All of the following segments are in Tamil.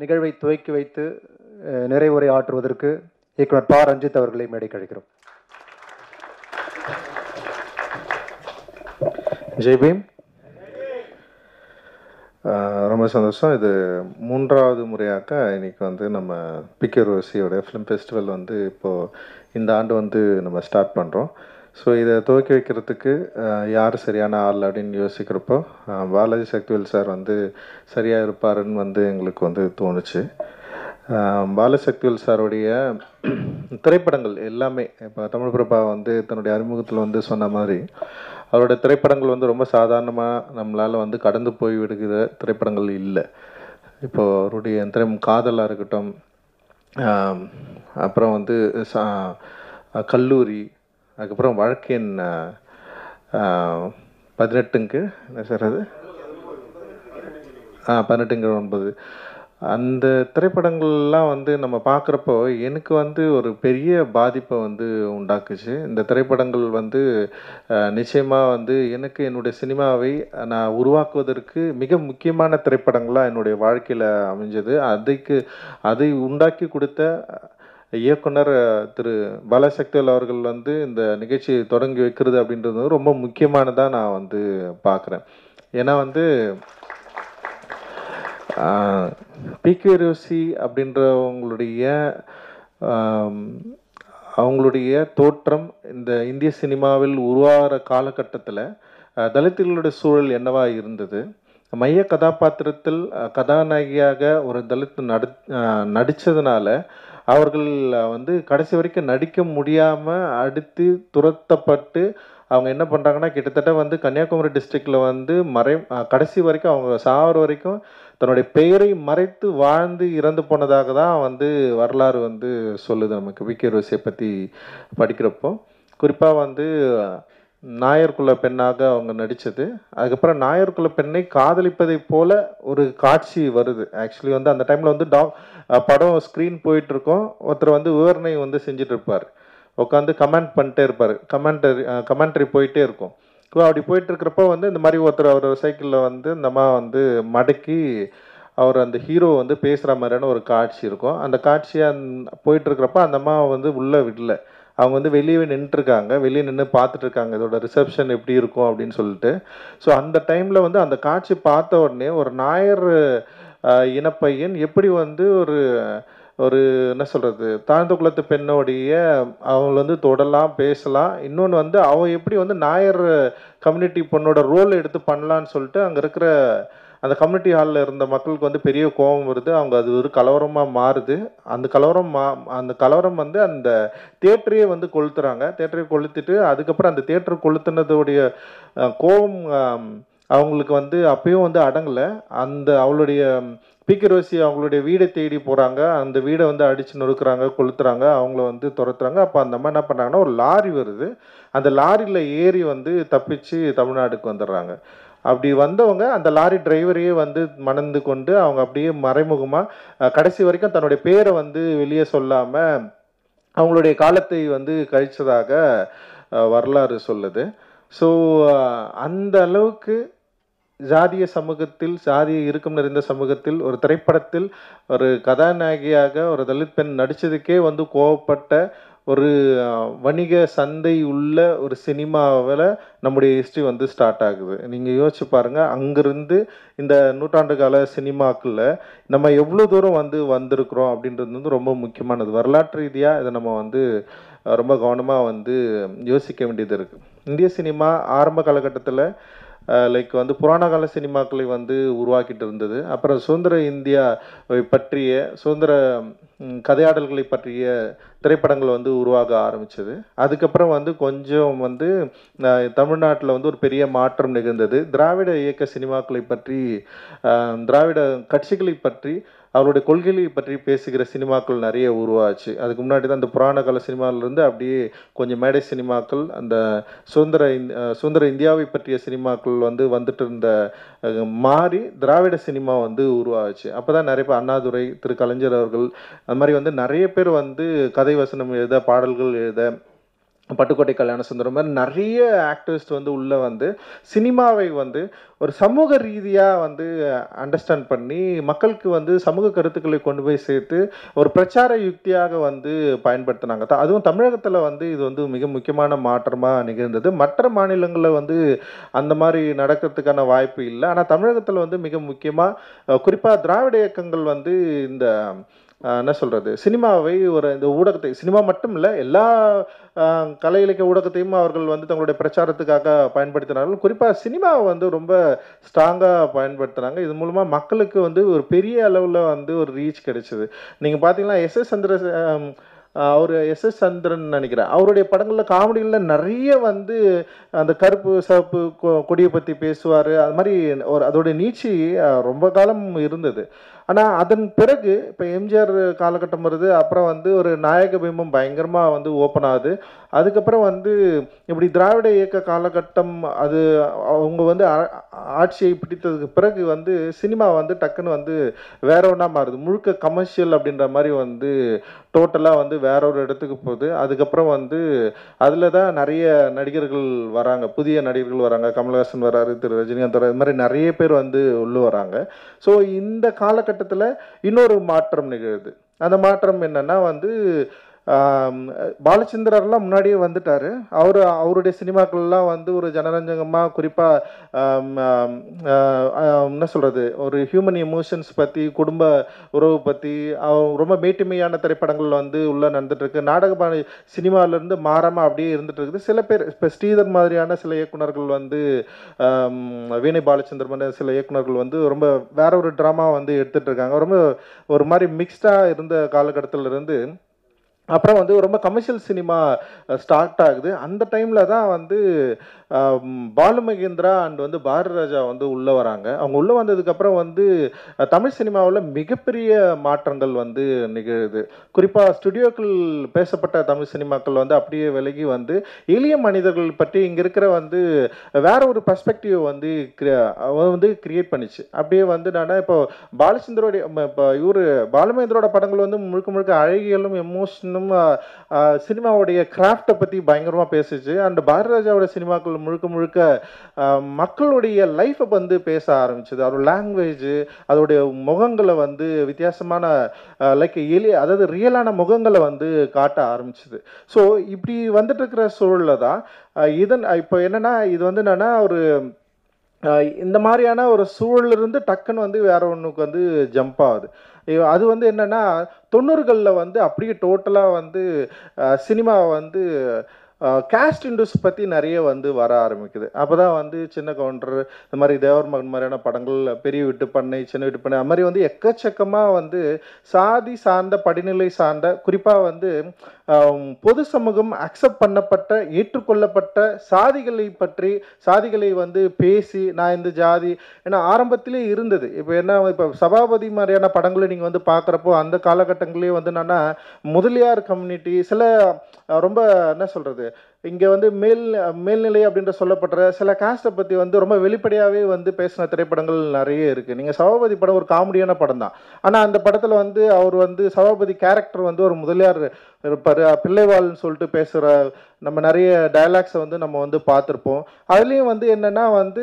நிகழ்வை துவக்கி வைத்து நிறைவுரை ஆற்றுவதற்கு இயக்குனர் பா ரஞ்சித் அவர்களை மேடை கழிக்கிறோம் ஜெய்பீம் ரொம்ப சந்தோஷம் இது மூன்றாவது முறையாக இன்னைக்கு வந்து நம்ம ஓசியோட ஃபிலிம் ஃபெஸ்டிவல் வந்து இப்போது இந்த ஆண்டு வந்து நம்ம ஸ்டார்ட் பண்ணுறோம் ஸோ இதை துவக்கி வைக்கிறதுக்கு யார் சரியான ஆள் அப்படின்னு யோசிக்கிறப்போ பாலாஜி சக்திவேல் சார் வந்து சரியாக இருப்பாருன்னு வந்து எங்களுக்கு வந்து தோணுச்சு பாலசக்திவேல் சாருடைய திரைப்படங்கள் எல்லாமே இப்போ தமிழ் பிரபா வந்து தன்னுடைய அறிமுகத்தில் வந்து சொன்ன மாதிரி அவரோட திரைப்படங்கள் வந்து ரொம்ப சாதாரணமாக நம்மளால் வந்து கடந்து போய் விடுகிற திரைப்படங்கள் இல்லை இப்போது அவருடைய திரைம் காதலாக இருக்கட்டும் அப்புறம் வந்து சா கல்லூரி அதுக்கப்புறம் வழக்கு எண் பதினெட்டுங்கு என்ன சார் அது ஆ பதினெட்டுங்கிற ஒன்பது அந்த திரைப்படங்கள்லாம் வந்து நம்ம பார்க்குறப்போ எனக்கு வந்து ஒரு பெரிய பாதிப்பை வந்து உண்டாக்குச்சு இந்த திரைப்படங்கள் வந்து நிச்சயமாக வந்து எனக்கு என்னுடைய சினிமாவை நான் உருவாக்குவதற்கு மிக முக்கியமான திரைப்படங்களாக என்னுடைய வாழ்க்கையில் அமைஞ்சது அதைக்கு அதை உண்டாக்கி கொடுத்த இயக்குனர் திரு பாலசக்திவல் அவர்கள் வந்து இந்த நிகழ்ச்சியை தொடங்கி வைக்கிறது அப்படின்றது ரொம்ப முக்கியமானதாக நான் வந்து பார்க்குறேன் ஏன்னா வந்து பிகே ரோசி அப்படின்றவங்களுடைய அவங்களுடைய தோற்றம் இந்த இந்திய சினிமாவில் உருவாகிற காலகட்டத்தில் தலித்துகளுடைய சூழல் என்னவா இருந்தது மைய கதாபாத்திரத்தில் கதாநாயகியாக ஒரு தலித் நடிச்சதுனால அவர்கள் வந்து கடைசி வரைக்கும் நடிக்க முடியாமல் அடுத்து துரத்தப்பட்டு அவங்க என்ன பண்ணுறாங்கன்னா கிட்டத்தட்ட வந்து கன்னியாகுமரி டிஸ்ட்ரிக்டில் வந்து மறை கடைசி வரைக்கும் அவங்க சாகிற வரைக்கும் தன்னுடைய பெயரை மறைத்து வாழ்ந்து இறந்து போனதாக தான் வந்து வரலாறு வந்து சொல்லுது நமக்கு வி கே ரோசியை பற்றி படிக்கிறப்போ குறிப்பாக வந்து நாயர்குல பெண்ணாக அவங்க நடித்தது அதுக்கப்புறம் நாயர்குல பெண்ணை காதலிப்பதை போல ஒரு காட்சி வருது ஆக்சுவலி வந்து அந்த டைமில் வந்து டாக் படம் ஸ்க்ரீன் போயிட்டுருக்கோம் ஒருத்தர் வந்து விவரணை வந்து செஞ்சுட்டு இருப்பார் உட்காந்து கமெண்ட் பண்ணிட்டே இருப்பார் கமெண்டரி கமெண்ட்ரி போயிட்டே இருக்கும் இப்போ அப்படி போயிட்டுருக்கிறப்போ வந்து இந்த மாதிரி ஒருத்தர் அவர் சைக்கிளில் வந்து இந்த அம்மா வந்து மடக்கி அவர் அந்த ஹீரோ வந்து பேசுகிற மாதிரியான ஒரு காட்சி இருக்கும் அந்த காட்சியாக போயிட்டுருக்கிறப்ப அந்த அம்மா வந்து உள்ளே விடல அவங்க வந்து வெளியே நின்றுருக்காங்க வெளியே நின்று பார்த்துட்ருக்காங்க இதோட ரிசப்ஷன் எப்படி இருக்கும் அப்படின்னு சொல்லிட்டு ஸோ அந்த டைமில் வந்து அந்த காட்சி பார்த்த உடனே ஒரு நாயர் இனப்பையன் எப்படி வந்து ஒரு ஒரு என்ன சொல்கிறது தாழ்ந்த குலத்து பெண்ணோடைய அவங்கள வந்து தொடலாம் பேசலாம் இன்னொன்று வந்து அவன் எப்படி வந்து நாயர் கம்யூனிட்டி பொண்ணோட ரோல் எடுத்து பண்ணலான்னு சொல்லிட்டு அங்கே இருக்கிற அந்த கம்யூனிட்டி ஹாலில் இருந்த மக்களுக்கு வந்து பெரிய கோபம் வருது அவங்க அது ஒரு கலவரமாக மாறுது அந்த கலவரம் மா அந்த கலவரம் வந்து அந்த தேட்டரையே வந்து கொளுத்துறாங்க தேட்டரை கொளுத்துட்டு அதுக்கப்புறம் அந்த தேட்டர் கொளுத்துனதுடைய கோபம் அவங்களுக்கு வந்து அப்பயும் வந்து அடங்கலை அந்த அவளுடைய பீக்கரோசி அவங்களுடைய வீடை தேடி போகிறாங்க அந்த வீடை வந்து அடித்து நொறுக்கிறாங்க கொளுத்துறாங்க அவங்கள வந்து துரத்துறாங்க அப்போ அந்த அம்மா என்ன பண்ணாங்கன்னா ஒரு லாரி வருது அந்த லாரியில் ஏறி வந்து தப்பிச்சு தமிழ்நாடுக்கு வந்துடுறாங்க அப்படி வந்தவங்க அந்த லாரி டிரைவரையே வந்து மணந்து கொண்டு அவங்க அப்படியே மறைமுகமாக கடைசி வரைக்கும் தன்னுடைய பேரை வந்து வெளியே சொல்லாமல் அவங்களுடைய காலத்தை வந்து கழித்ததாக வரலாறு சொல்லுது ஸோ அந்த அளவுக்கு ஜாதிய சமூகத்தில் ஜாதிய இருக்கும் நிறைந்த சமூகத்தில் ஒரு திரைப்படத்தில் ஒரு கதாநாயகியாக ஒரு தலித் பெண் நடித்ததுக்கே வந்து கோவப்பட்ட ஒரு வணிக சந்தை உள்ள ஒரு சினிமாவில் நம்முடைய ஹிஸ்ட்ரி வந்து ஸ்டார்ட் ஆகுது நீங்கள் யோசிச்சு பாருங்கள் அங்கேருந்து இந்த நூற்றாண்டு கால சினிமாக்குள்ள நம்ம எவ்வளோ தூரம் வந்து வந்திருக்கிறோம் அப்படின்றது வந்து ரொம்ப முக்கியமானது வரலாற்று ரீதியாக இதை நம்ம வந்து ரொம்ப கவனமாக வந்து யோசிக்க வேண்டியது இருக்குது இந்திய சினிமா ஆரம்ப காலகட்டத்தில் லைக் வந்து புராண கால சினிமாக்களை வந்து உருவாக்கிட்டு இருந்தது அப்புறம் சுதந்திர இந்தியா பற்றிய சுதந்திர கதையாடல்களை பற்றிய திரைப்படங்கள் வந்து உருவாக ஆரம்பித்தது அதுக்கப்புறம் வந்து கொஞ்சம் வந்து தமிழ்நாட்டில் வந்து ஒரு பெரிய மாற்றம் நிகழ்ந்தது திராவிட இயக்க சினிமாக்களை பற்றி திராவிட கட்சிகளை பற்றி அவருடைய கொள்கைகளை பற்றி பேசுகிற சினிமாக்கள் நிறைய உருவாச்சு அதுக்கு முன்னாடி தான் இந்த புராண கால சினிமாவிலேருந்து அப்படியே கொஞ்சம் மேடை சினிமாக்கள் அந்த சுதந்திர சுதந்திர இந்தியாவை பற்றிய சினிமாக்கள் வந்து வந்துட்டு இருந்த மாறி திராவிட சினிமா வந்து உருவாச்சு அப்போ தான் நிறைய பேர் அண்ணாதுரை திரு கலைஞர் அவர்கள் அது மாதிரி வந்து நிறைய பேர் வந்து கதை வசனம் எழுத பாடல்கள் எழுத பட்டுக்கோட்டை கல்யாண சுந்தரம் மாதிரி நிறைய ஆக்டிவிஸ்ட் வந்து உள்ளே வந்து சினிமாவை வந்து ஒரு சமூக ரீதியாக வந்து அண்டர்ஸ்டாண்ட் பண்ணி மக்களுக்கு வந்து சமூக கருத்துக்களை கொண்டு போய் சேர்த்து ஒரு பிரச்சார யுக்தியாக வந்து பயன்படுத்தினாங்க அதுவும் தமிழகத்தில் வந்து இது வந்து மிக முக்கியமான மாற்றமாக நிகழ்ந்தது மற்ற மாநிலங்களில் வந்து அந்த மாதிரி நடக்கிறதுக்கான வாய்ப்பு இல்லை ஆனால் தமிழகத்தில் வந்து மிக முக்கியமாக குறிப்பாக திராவிட இயக்கங்கள் வந்து இந்த என்ன சொல்கிறது சினிமாவை ஒரு இந்த ஊடகத்தை சினிமா மட்டும் இல்லை எல்லா கலை இலக்கிய ஊடகத்தையும் அவர்கள் வந்து தங்களுடைய பிரச்சாரத்துக்காக பயன்படுத்தினார்கள் குறிப்பாக சினிமாவை வந்து ரொம்ப ஸ்ட்ராங்காக பயன்படுத்துகிறாங்க இது மூலமாக மக்களுக்கு வந்து ஒரு பெரிய அளவில் வந்து ஒரு ரீச் கிடைச்சிது நீங்கள் பார்த்தீங்கன்னா எஸ் எஸ் சந்திர அவர் எஸ் எஸ் சந்திரன் நினைக்கிறேன் அவருடைய படங்களில் காமெடிகளில் நிறைய வந்து அந்த கருப்பு சிவப்பு கொடியை பற்றி பேசுவார் அது மாதிரி ஒரு அதோடைய நீச்சி ரொம்ப காலம் இருந்தது ஆனால் அதன் பிறகு இப்போ எம்ஜிஆர் காலகட்டம் வருது அப்புறம் வந்து ஒரு நாயக பிம்பம் பயங்கரமாக வந்து ஓப்பன் ஆகுது அதுக்கப்புறம் வந்து இப்படி திராவிட இயக்க காலகட்டம் அது அவங்க வந்து ஆட்சியை பிடித்ததுக்கு பிறகு வந்து சினிமா வந்து டக்குன்னு வந்து வேற ஒன்றா மாறுது முழுக்க கமர்ஷியல் அப்படின்ற மாதிரி வந்து டோட்டலாக வந்து வேற ஒரு இடத்துக்கு போகுது அதுக்கப்புறம் வந்து அதில் தான் நிறைய நடிகர்கள் வராங்க புதிய நடிகர்கள் வராங்க கமல்ஹாசன் வராரு திரு ரஜினிகாந்த் வராரு இது மாதிரி நிறைய பேர் வந்து உள்ளே வராங்க ஸோ இந்த காலகட்டம் காலகட்டத்தில் இன்னொரு மாற்றம் நிகழுது அந்த மாற்றம் என்னென்னா வந்து பாலச்சந்திரர்லாம் முன்னாடியே வந்துட்டார் அவர் அவருடைய சினிமாக்கள்லாம் வந்து ஒரு ஜனரஞ்சகமாக குறிப்பாக என்ன சொல்கிறது ஒரு ஹியூமன் எமோஷன்ஸ் பற்றி குடும்ப உறவு பற்றி ரொம்ப மேட்டுமையான திரைப்படங்கள் வந்து உள்ளே நடந்துகிட்ருக்கு நாடக சினிமாவிலேருந்து மாறாமல் அப்படியே இருந்துகிட்ருக்குது இருக்குது சில பேர் இப்போ ஸ்ரீதர் மாதிரியான சில இயக்குநர்கள் வந்து வீணை மாதிரி சில இயக்குநர்கள் வந்து ரொம்ப வேற ஒரு ட்ராமா வந்து எடுத்துகிட்டு இருக்காங்க ரொம்ப ஒரு மாதிரி மிக்ஸ்டாக இருந்த காலகட்டத்திலிருந்து அப்புறம் வந்து ரொம்ப கமர்ஷியல் சினிமா ஸ்டார்ட் ஆகுது அந்த டைமில் தான் வந்து பாலுமகேந்திரா அண்ட் வந்து பாரதிராஜா வந்து உள்ளே வராங்க அவங்க உள்ளே வந்ததுக்கப்புறம் வந்து தமிழ் சினிமாவில் மிகப்பெரிய மாற்றங்கள் வந்து நிகழுது குறிப்பாக ஸ்டுடியோக்கள் பேசப்பட்ட தமிழ் சினிமாக்கள் வந்து அப்படியே விலகி வந்து எளிய மனிதர்கள் பற்றி இங்கே இருக்கிற வந்து வேற ஒரு பர்ஸ்பெக்டிவ் வந்து வந்து கிரியேட் பண்ணிச்சு அப்படியே வந்து நான் இப்போ பாலச்சந்திரோடைய இப்போ இவர் பாலுமகேந்திரோட படங்கள் வந்து முழுக்க முழுக்க அழகியலும் எமோஷனும் படமும் சினிமாவுடைய கிராஃப்டை பற்றி பயங்கரமாக பேசிச்சு அண்ட் பாரதிராஜாவோட சினிமாக்கள் முழுக்க முழுக்க மக்களுடைய லைஃப்பை வந்து பேச ஆரம்பிச்சது அதோட லாங்குவேஜ் அதோடைய முகங்களை வந்து வித்தியாசமான லைக் எலி அதாவது ரியலான முகங்களை வந்து காட்ட ஆரம்பிச்சது ஸோ இப்படி வந்துட்டு இருக்கிற சூழலில் தான் இதன் இப்போ என்னென்னா இது வந்து என்னென்னா ஒரு இந்த மாதிரியான ஒரு சூழலிருந்து டக்குன்னு வந்து வேற ஒன்றுக்கு வந்து ஜம்ப் ஆகுது அது வந்து என்னென்னா தொண்ணூறுகளில் வந்து அப்படியே டோட்டலாக வந்து சினிமா வந்து கேஸ்ட் இண்டூஸ் பற்றி நிறைய வந்து வர ஆரம்பிக்குது அப்போ தான் வந்து சின்ன கவுண்டர் இந்த மாதிரி தேவர் மகன் மாதிரியான படங்கள் பெரிய விட்டு பண்ணை சின்ன விட்டு பண்ணை அது மாதிரி வந்து எக்கச்சக்கமாக வந்து சாதி சார்ந்த படிநிலை சார்ந்த குறிப்பாக வந்து பொது சமூகம் அக்செப்ட் பண்ணப்பட்ட ஏற்றுக்கொள்ளப்பட்ட சாதிகளை பற்றி சாதிகளை வந்து பேசி நான் இந்த ஜாதி ஏன்னா ஆரம்பத்திலே இருந்தது இப்போ என்ன இப்போ சபாபதி மாதிரியான படங்களை நீங்கள் வந்து பார்க்குறப்போ அந்த காலகட்டங்களே வந்து என்னென்னா முதலியார் கம்யூனிட்டி சில ரொம்ப என்ன சொல்கிறது இங்கே வந்து மேல் மேல்நிலை அப்படின்ற சொல்லப்படுற சில காஸ்ட்டை பற்றி வந்து ரொம்ப வெளிப்படையாகவே வந்து பேசின திரைப்படங்கள் நிறைய இருக்குது நீங்கள் சபாபதி படம் ஒரு காமெடியான படம் தான் ஆனால் அந்த படத்தில் வந்து அவர் வந்து சபாபதி கேரக்டர் வந்து ஒரு முதலியார் இருப்பார் பிள்ளைவால்னு சொல்லிட்டு பேசுகிற நம்ம நிறைய டயலாக்ஸை வந்து நம்ம வந்து பார்த்துருப்போம் அதுலேயும் வந்து என்னென்னா வந்து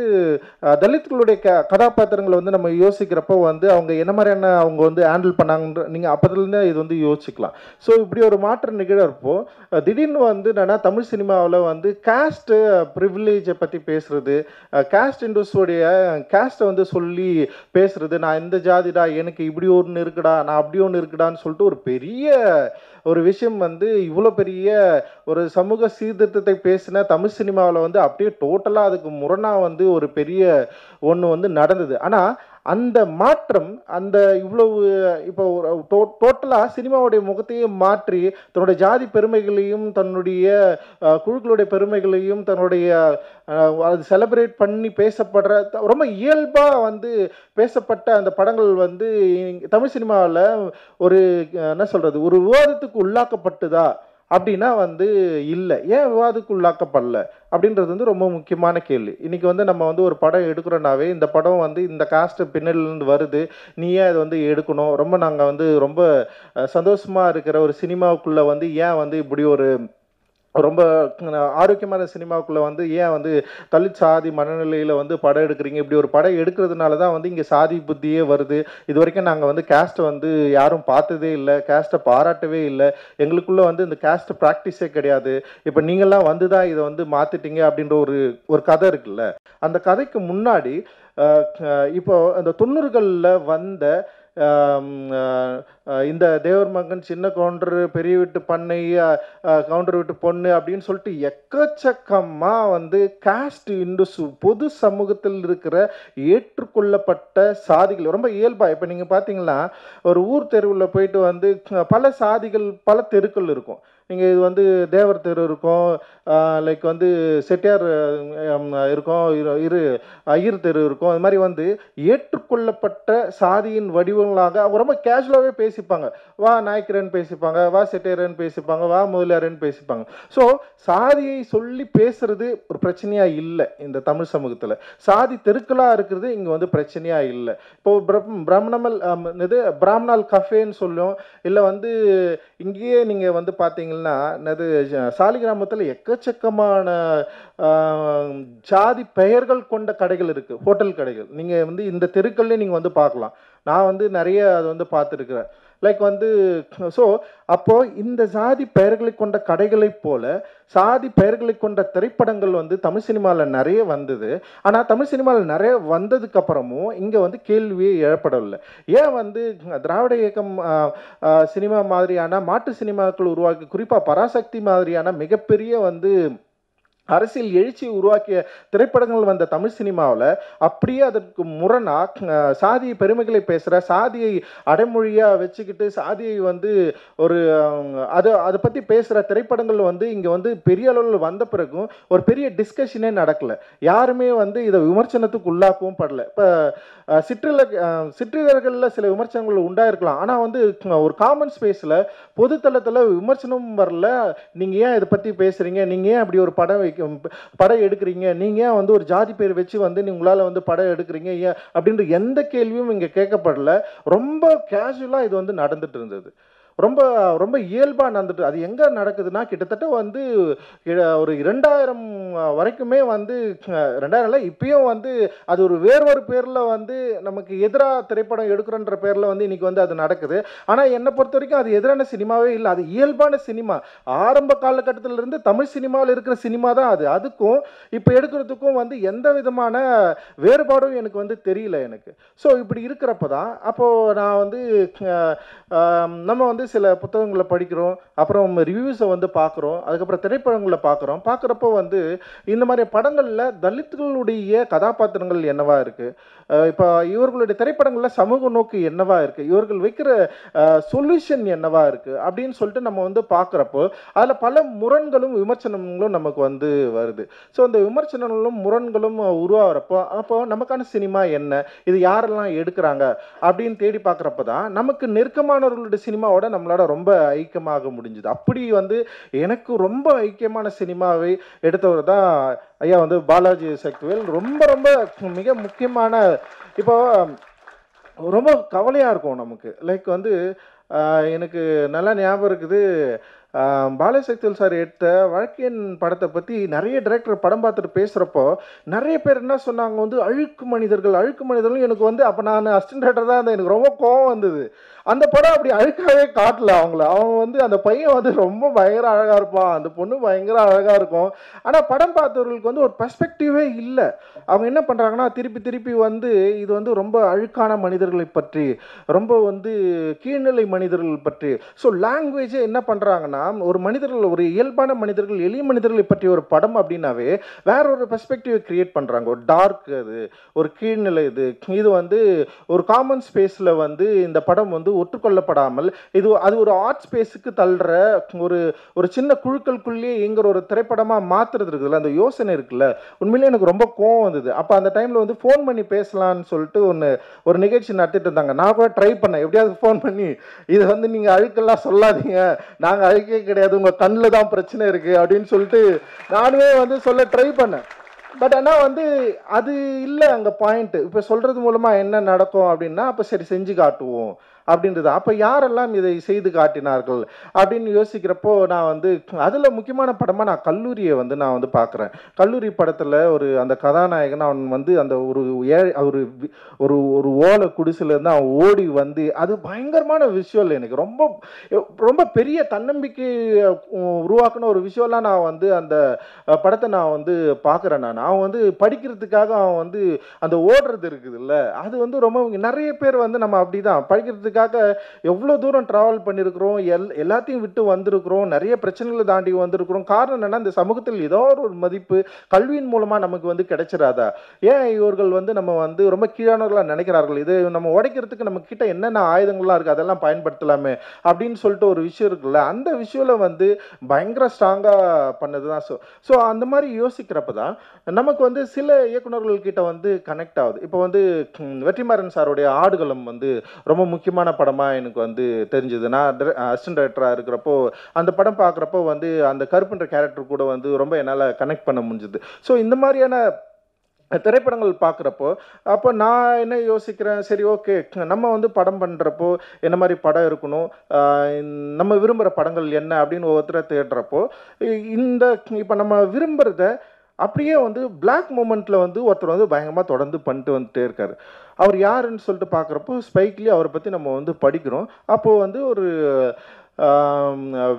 தலித்களுடைய க கதாபாத்திரங்களை வந்து நம்ம யோசிக்கிறப்போ வந்து அவங்க என்ன மாதிரியான அவங்க வந்து ஹேண்டில் பண்ணாங்கன்ற நீங்கள் அப்போதுலேருந்தே இது வந்து யோசிக்கலாம் ஸோ இப்படி ஒரு மாற்ற நிகழப்போ திடீர்னு வந்து என்னென்னா தமிழ் சினிமாவில் வந்து காஸ்ட்டு ப்ரிவிலேஜை பற்றி பேசுகிறது காஸ்ட் இண்டஸ்ட்ரியோடைய காஸ்ட்டை வந்து சொல்லி பேசுகிறது நான் இந்த ஜாதிடா எனக்கு இப்படி ஒன்று இருக்குடா நான் அப்படி ஒன்று இருக்குடான்னு சொல்லிட்டு ஒரு பெரிய ஒரு விஷயம் வந்து இவ்வளோ பெரிய ஒரு சமூக சீர்திருத்தத்தை பேசின தமிழ் சினிமாவில் வந்து அப்படியே டோட்டலாக அதுக்கு முரணாக வந்து ஒரு பெரிய ஒன்று வந்து நடந்தது ஆனால் அந்த மாற்றம் அந்த இவ்வளவு இப்போ டோ டோட்டலாக சினிமாவுடைய முகத்தையும் மாற்றி தன்னுடைய ஜாதி பெருமைகளையும் தன்னுடைய குழுக்களுடைய பெருமைகளையும் தன்னுடைய அது செலப்ரேட் பண்ணி பேசப்படுற ரொம்ப இயல்பாக வந்து பேசப்பட்ட அந்த படங்கள் வந்து தமிழ் சினிமாவில் ஒரு என்ன சொல்கிறது ஒரு விவாதத்துக்கு உள்ளாக்கப்பட்டுதா அப்படின்னா வந்து இல்லை ஏன் விவாதத்துக்குள்ளாக்கப்படல அப்படின்றது வந்து ரொம்ப முக்கியமான கேள்வி இன்றைக்கி வந்து நம்ம வந்து ஒரு படம் எடுக்கிறோன்னாவே இந்த படம் வந்து இந்த காஸ்ட்டு பின்னலேருந்து வருது நீ ஏன் அதை வந்து எடுக்கணும் ரொம்ப நாங்கள் வந்து ரொம்ப சந்தோஷமாக இருக்கிற ஒரு சினிமாவுக்குள்ளே வந்து ஏன் வந்து இப்படி ஒரு ரொம்ப ஆரோக்கியமான சினிமாவுக்குள்ளே வந்து ஏன் வந்து தலித் சாதி மனநிலையில் வந்து படம் எடுக்கிறீங்க இப்படி ஒரு படம் எடுக்கிறதுனால தான் வந்து இங்கே சாதி புத்தியே வருது இது வரைக்கும் நாங்கள் வந்து கேஸ்ட்டை வந்து யாரும் பார்த்ததே இல்லை கேஸ்ட்டை பாராட்டவே இல்லை எங்களுக்குள்ளே வந்து இந்த கேஸ்ட் ப்ராக்டிஸே கிடையாது இப்போ நீங்கள்லாம் வந்து தான் இதை வந்து மாற்றிட்டீங்க அப்படின்ற ஒரு ஒரு கதை இருக்குல்ல அந்த கதைக்கு முன்னாடி இப்போ அந்த தொண்ணூறுகளில் வந்த இந்த தேவர் மகன் சின்ன கவுண்டர் பெரிய வீட்டு பண்ணை கவுண்டர் வீட்டு பொண்ணு அப்படின்னு சொல்லிட்டு எக்கச்சக்கமாக வந்து காஸ்ட் இண்டஸ் பொது சமூகத்தில் இருக்கிற ஏற்றுக்கொள்ளப்பட்ட சாதிகள் ரொம்ப இயல்பாக இப்போ நீங்கள் பார்த்தீங்கன்னா ஒரு ஊர் தெருவில் போயிட்டு வந்து பல சாதிகள் பல தெருக்கள் இருக்கும் நீங்கள் இது வந்து தேவர் தெரு இருக்கும் லைக் வந்து செட்டியார் இருக்கும் இரு ஐயர் தெரு இருக்கும் அது மாதிரி வந்து ஏற்றுக்கொள்ளப்பட்ட சாதியின் வடிவங்களாக அவங்க ரொம்ப கேஷுவலாகவே பேசிப்பாங்க வா நாயக்கரன் பேசிப்பாங்க வா செட்டியாரன் பேசிப்பாங்க வா முதலியார்னு பேசிப்பாங்க ஸோ சாதியை சொல்லி பேசுறது ஒரு பிரச்சனையாக இல்லை இந்த தமிழ் சமூகத்தில் சாதி தெருக்களாக இருக்கிறது இங்கே வந்து பிரச்சனையாக இல்லை இப்போது பிரம் பிரம்மணமல் இது பிராமணால் கஃபேன்னு சொல்லும் இல்லை வந்து இங்கேயே நீங்கள் வந்து பார்த்தீங்கன்னா பார்த்தீங்கன்னா என்னது சாலிகிராமத்தில் எக்கச்சக்கமான ஜாதி பெயர்கள் கொண்ட கடைகள் இருக்குது ஹோட்டல் கடைகள் நீங்கள் வந்து இந்த தெருக்கள்லேயே நீங்கள் வந்து பார்க்கலாம் நான் வந்து நிறைய அதை வந்து பார்த்துருக்குறேன் லைக் வந்து ஸோ அப்போது இந்த சாதி பெயர்களை கொண்ட கடைகளைப் போல சாதி பெயர்களை கொண்ட திரைப்படங்கள் வந்து தமிழ் சினிமாவில் நிறைய வந்தது ஆனால் தமிழ் சினிமாவில் நிறைய வந்ததுக்கப்புறமும் இங்கே வந்து கேள்வியே எழப்படவில்லை ஏன் வந்து திராவிட இயக்கம் சினிமா மாதிரியான மாட்டு சினிமாக்கள் உருவாக்கி குறிப்பாக பராசக்தி மாதிரியான மிகப்பெரிய வந்து அரசியல் எழுச்சியை உருவாக்கிய திரைப்படங்கள் வந்த தமிழ் சினிமாவில் அப்படியே அதற்கு முரணாக சாதிய பெருமைகளை பேசுகிற சாதியை அடைமொழியாக வச்சுக்கிட்டு சாதியை வந்து ஒரு அது அதை பற்றி பேசுகிற திரைப்படங்கள் வந்து இங்கே வந்து பெரிய அளவில் வந்த பிறகும் ஒரு பெரிய டிஸ்கஷனே நடக்கலை யாருமே வந்து இதை விமர்சனத்துக்கு உள்ளாக்கவும் படல இப்போ சிற்றில சிற்றிதழ்களில் சில விமர்சனங்கள் உண்டாயிருக்கலாம் ஆனால் வந்து ஒரு காமன் ஸ்பேஸில் பொதுத்தளத்தில் விமர்சனமும் வரல நீங்கள் ஏன் இதை பற்றி பேசுகிறீங்க நீங்கள் ஏன் அப்படி ஒரு படம் படம் எடுக்கிறீங்க நீங்கள் வந்து ஒரு ஜாதி பேர் வச்சு வந்து நீ உங்களால் வந்து படம் எடுக்கிறீங்க ஏன் அப்படின்ற எந்த கேள்வியும் இங்கே கேட்கப்படல ரொம்ப கேஷுவலாக இது வந்து நடந்துட்டு இருந்தது ரொம்ப ரொம்ப இயல்பாக நடந்துட்டு அது எங்கே நடக்குதுன்னா கிட்டத்தட்ட வந்து ஒரு இரண்டாயிரம் வரைக்குமே வந்து ரெண்டாயிரம்ல இப்பயும் வந்து அது ஒரு வேறொரு பேரில் வந்து நமக்கு எதிராக திரைப்படம் எடுக்கிறன்ற பேரில் வந்து இன்றைக்கி வந்து அது நடக்குது ஆனால் என்னை பொறுத்த வரைக்கும் அது எதிரான சினிமாவே இல்லை அது இயல்பான சினிமா ஆரம்ப காலகட்டத்திலிருந்து தமிழ் சினிமாவில் இருக்கிற சினிமா தான் அது அதுக்கும் இப்போ எடுக்கிறதுக்கும் வந்து எந்த விதமான வேறுபாடும் எனக்கு வந்து தெரியல எனக்கு ஸோ இப்படி இருக்கிறப்ப தான் அப்போது நான் வந்து நம்ம வந்து சில புத்தகங்களை படிக்கிறோம் அப்புறம் ரிவ்யூஸை வந்து பார்க்குறோம் அதுக்கப்புறம் திரைப்படங்களை பார்க்குறோம் பார்க்குறப்போ வந்து இந்த மாதிரி படங்களில் தலித்துகளுடைய கதாபாத்திரங்கள் என்னவா இருக்குது இப்போ இவர்களுடைய திரைப்படங்களில் சமூக நோக்கு என்னவா இருக்குது இவர்கள் வைக்கிற சொல்யூஷன் என்னவா இருக்குது அப்படின்னு சொல்லிட்டு நம்ம வந்து பார்க்குறப்போ அதில் பல முரண்களும் விமர்சனங்களும் நமக்கு வந்து வருது ஸோ அந்த விமர்சனங்களும் முரண்களும் உருவாகிறப்போ அப்போ நமக்கான சினிமா என்ன இது யாரெல்லாம் எடுக்கிறாங்க அப்படின்னு தேடி பார்க்குறப்ப தான் நமக்கு நெருக்கமானவர்களுடைய சினிமாவோட நம்மளால் ரொம்ப ஐக்கியமாக முடிஞ்சுது அப்படி வந்து எனக்கு ரொம்ப ஐக்கியமான சினிமாவை எடுத்தவர் தான் ஐயா வந்து பாலாஜி சக்திவேல் ரொம்ப ரொம்ப மிக முக்கியமான இப்போ ரொம்ப கவலையாக இருக்கும் நமக்கு லைக் வந்து எனக்கு நல்லா ஞாபகம் இருக்குது பாலசக்தல் சார் எடுத்த வழக்கியன் படத்தை பற்றி நிறைய டேரக்டர் படம் பார்த்துட்டு பேசுகிறப்போ நிறைய பேர் என்ன சொன்னாங்க வந்து அழுக்கு மனிதர்கள் அழுக்கு மனிதர்கள் எனக்கு வந்து அப்போ நான் அஸ்டன் டேரக்டர் தான் எனக்கு ரொம்ப கோவம் வந்தது அந்த படம் அப்படி அழுக்காகவே காட்டல அவங்கள அவங்க வந்து அந்த பையன் வந்து ரொம்ப பயங்கர அழகாக இருப்பான் அந்த பொண்ணு பயங்கர அழகாக இருக்கும் ஆனால் படம் பார்த்தவர்களுக்கு வந்து ஒரு பெர்ஸ்பெக்டிவே இல்லை அவங்க என்ன பண்ணுறாங்கன்னா திருப்பி திருப்பி வந்து இது வந்து ரொம்ப அழுக்கான மனிதர்களை பற்றி ரொம்ப வந்து கீழ்நிலை மனிதர்கள் பற்றி ஸோ லாங்குவேஜை என்ன பண்ணுறாங்கன்னா பார்த்தீங்கன்னா ஒரு மனிதர்கள் ஒரு இயல்பான மனிதர்கள் எளிய மனிதர்களை பற்றிய ஒரு படம் அப்படின்னாவே வேற ஒரு பெர்ஸ்பெக்டிவை கிரியேட் பண்ணுறாங்க ஒரு டார்க் அது ஒரு கீழ்நிலை இது இது வந்து ஒரு காமன் ஸ்பேஸில் வந்து இந்த படம் வந்து ஒற்றுக்கொள்ளப்படாமல் இது அது ஒரு ஆர்ட் ஸ்பேஸுக்கு தள்ளுற ஒரு ஒரு சின்ன குழுக்களுக்குள்ளேயே இயங்குற ஒரு திரைப்படமாக மாற்றுறது இருக்குதுல்ல அந்த யோசனை இருக்குல்ல உண்மையிலேயே எனக்கு ரொம்ப கோவம் வந்தது அப்போ அந்த டைமில் வந்து ஃபோன் பண்ணி பேசலான்னு சொல்லிட்டு ஒன்று ஒரு நிகழ்ச்சி நடத்திட்டு இருந்தாங்க நான் கூட ட்ரை பண்ணேன் எப்படியாவது ஃபோன் பண்ணி இது வந்து நீங்கள் அழுக்கெல்லாம் சொல்லாதீங்க நாங்கள் அழு கிடைக்கவே கிடையாது உங்கள் கண்ணில் தான் பிரச்சனை இருக்குது அப்படின்னு சொல்லிட்டு நானுமே வந்து சொல்ல ட்ரை பண்ணேன் பட் ஆனால் வந்து அது இல்லை அங்கே பாயிண்ட்டு இப்போ சொல்கிறது மூலமாக என்ன நடக்கும் அப்படின்னா அப்போ சரி செஞ்சு காட்டுவோம் அப்படின்றது அப்போ யாரெல்லாம் இதை செய்து காட்டினார்கள் அப்படின்னு யோசிக்கிறப்போ நான் வந்து அதில் முக்கியமான படமாக நான் கல்லூரியை வந்து நான் வந்து பார்க்குறேன் கல்லூரி படத்தில் ஒரு அந்த கதாநாயகன் அவன் வந்து அந்த ஒரு ஏ ஒரு ஒரு ஒரு ஓலை குடிசுலேருந்து அவன் ஓடி வந்து அது பயங்கரமான விஷுவல் எனக்கு ரொம்ப ரொம்ப பெரிய தன்னம்பிக்கை உருவாக்குன ஒரு விஷயம்லாம் நான் வந்து அந்த படத்தை நான் வந்து பார்க்குறேன் நான் அவன் வந்து படிக்கிறதுக்காக அவன் வந்து அந்த ஓடுறது இருக்குதுல்ல அது வந்து ரொம்ப நிறைய பேர் வந்து நம்ம அப்படி தான் படிக்கிறதுக்கு இதுக்காக எவ்வளோ தூரம் ட்ராவல் பண்ணியிருக்கிறோம் எல் எல்லாத்தையும் விட்டு வந்திருக்கிறோம் நிறைய பிரச்சனைகளை தாண்டி வந்திருக்கிறோம் காரணம் என்னென்னா இந்த சமூகத்தில் ஏதோ ஒரு மதிப்பு கல்வியின் மூலமாக நமக்கு வந்து கிடைச்சிடாதா ஏன் இவர்கள் வந்து நம்ம வந்து ரொம்ப கீழானவர்களாக நினைக்கிறார்கள் இது நம்ம உடைக்கிறதுக்கு நம்ம கிட்ட என்னென்ன ஆயுதங்கள்லாம் இருக்குது அதெல்லாம் பயன்படுத்தலாமே அப்படின்னு சொல்லிட்டு ஒரு விஷயம் இருக்குல்ல அந்த விஷயம்ல வந்து பயங்கர ஸ்ட்ராங்காக பண்ணது தான் ஸோ ஸோ அந்த மாதிரி யோசிக்கிறப்ப தான் நமக்கு வந்து சில இயக்குநர்கள்கிட்ட வந்து கனெக்ட் ஆகுது இப்போ வந்து வெற்றிமாறன் சாருடைய ஆடுகளம் வந்து ரொம்ப முக்கியமான முக்கியமான படமாக எனக்கு வந்து தெரிஞ்சது நான் அசிஸ்டன்ட் டைரக்டராக இருக்கிறப்போ அந்த படம் பார்க்குறப்போ வந்து அந்த கருப்புன்ற கேரக்டர் கூட வந்து ரொம்ப என்னால் கனெக்ட் பண்ண முடிஞ்சுது ஸோ இந்த மாதிரியான திரைப்படங்கள் பார்க்குறப்போ அப்போ நான் என்ன யோசிக்கிறேன் சரி ஓகே நம்ம வந்து படம் பண்ணுறப்போ என்ன மாதிரி படம் இருக்கணும் நம்ம விரும்புகிற படங்கள் என்ன அப்படின்னு ஒவ்வொருத்தரை தேடுறப்போ இந்த இப்போ நம்ம விரும்புகிறத அப்படியே வந்து பிளாக் மூமெண்ட்டில் வந்து ஒருத்தர் வந்து பயங்கரமாக தொடர்ந்து பண்ணிட்டு வந்துட்டே இருக்கார் அவர் யாருன்னு சொல்லிட்டு பார்க்குறப்போ ஸ்பைக்லி அவரை பற்றி நம்ம வந்து படிக்கிறோம் அப்போது வந்து ஒரு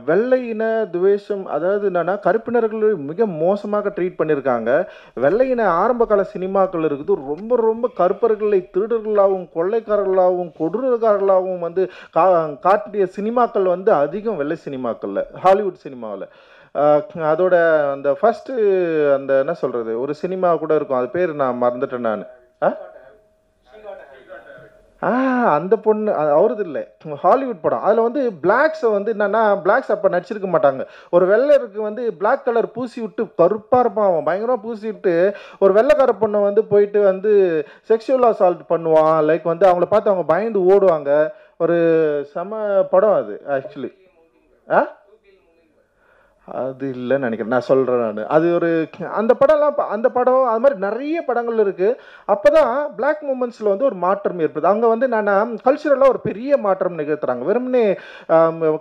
வெள்ளையின துவேஷம் அதாவது என்னென்னா கருப்பினர்கள் மிக மோசமாக ட்ரீட் பண்ணியிருக்காங்க வெள்ளையின ஆரம்ப கால சினிமாக்கள் இருக்குது ரொம்ப ரொம்ப கருப்பர்களை திருடர்களாகவும் கொள்ளைக்காரர்களாகவும் கொடூரக்காரர்களாகவும் வந்து கா காட்டிய சினிமாக்கள் வந்து அதிகம் வெள்ளை சினிமாக்களில் ஹாலிவுட் சினிமாவில் அதோட அந்த ஃபஸ்ட்டு அந்த என்ன சொல்கிறது ஒரு சினிமா கூட இருக்கும் அது பேர் நான் மறந்துட்டேன் நான் ஆ அந்த பொண்ணு அவரது இல்லை ஹாலிவுட் படம் அதில் வந்து பிளாக்ஸை வந்து என்னன்னா பிளாக்ஸ் அப்போ நடிச்சிருக்க மாட்டாங்க ஒரு வெள்ளருக்கு வந்து பிளாக் கலர் பூசி விட்டு கருப்பாக இருப்பான் அவன் பயங்கரமாக பூசி விட்டு ஒரு வெள்ளைக்கார பொண்ணை வந்து போயிட்டு வந்து செக்ஷுவல் அசால்ட் பண்ணுவான் லைக் வந்து அவங்கள பார்த்து அவங்க பயந்து ஓடுவாங்க ஒரு செம படம் அது ஆக்சுவலி ஆ அது இல்லைன்னு நினைக்கிறேன் நான் சொல்கிறேன் நான் அது ஒரு அந்த படம்லாம் அந்த படம் அது மாதிரி நிறைய படங்கள் இருக்குது அப்போ தான் பிளாக் மூமெண்ட்ஸில் வந்து ஒரு மாற்றம் ஏற்படுது அங்கே வந்து என்னென்னா கல்ச்சுரலாக ஒரு பெரிய மாற்றம் நிகழ்த்துறாங்க வெறுமனே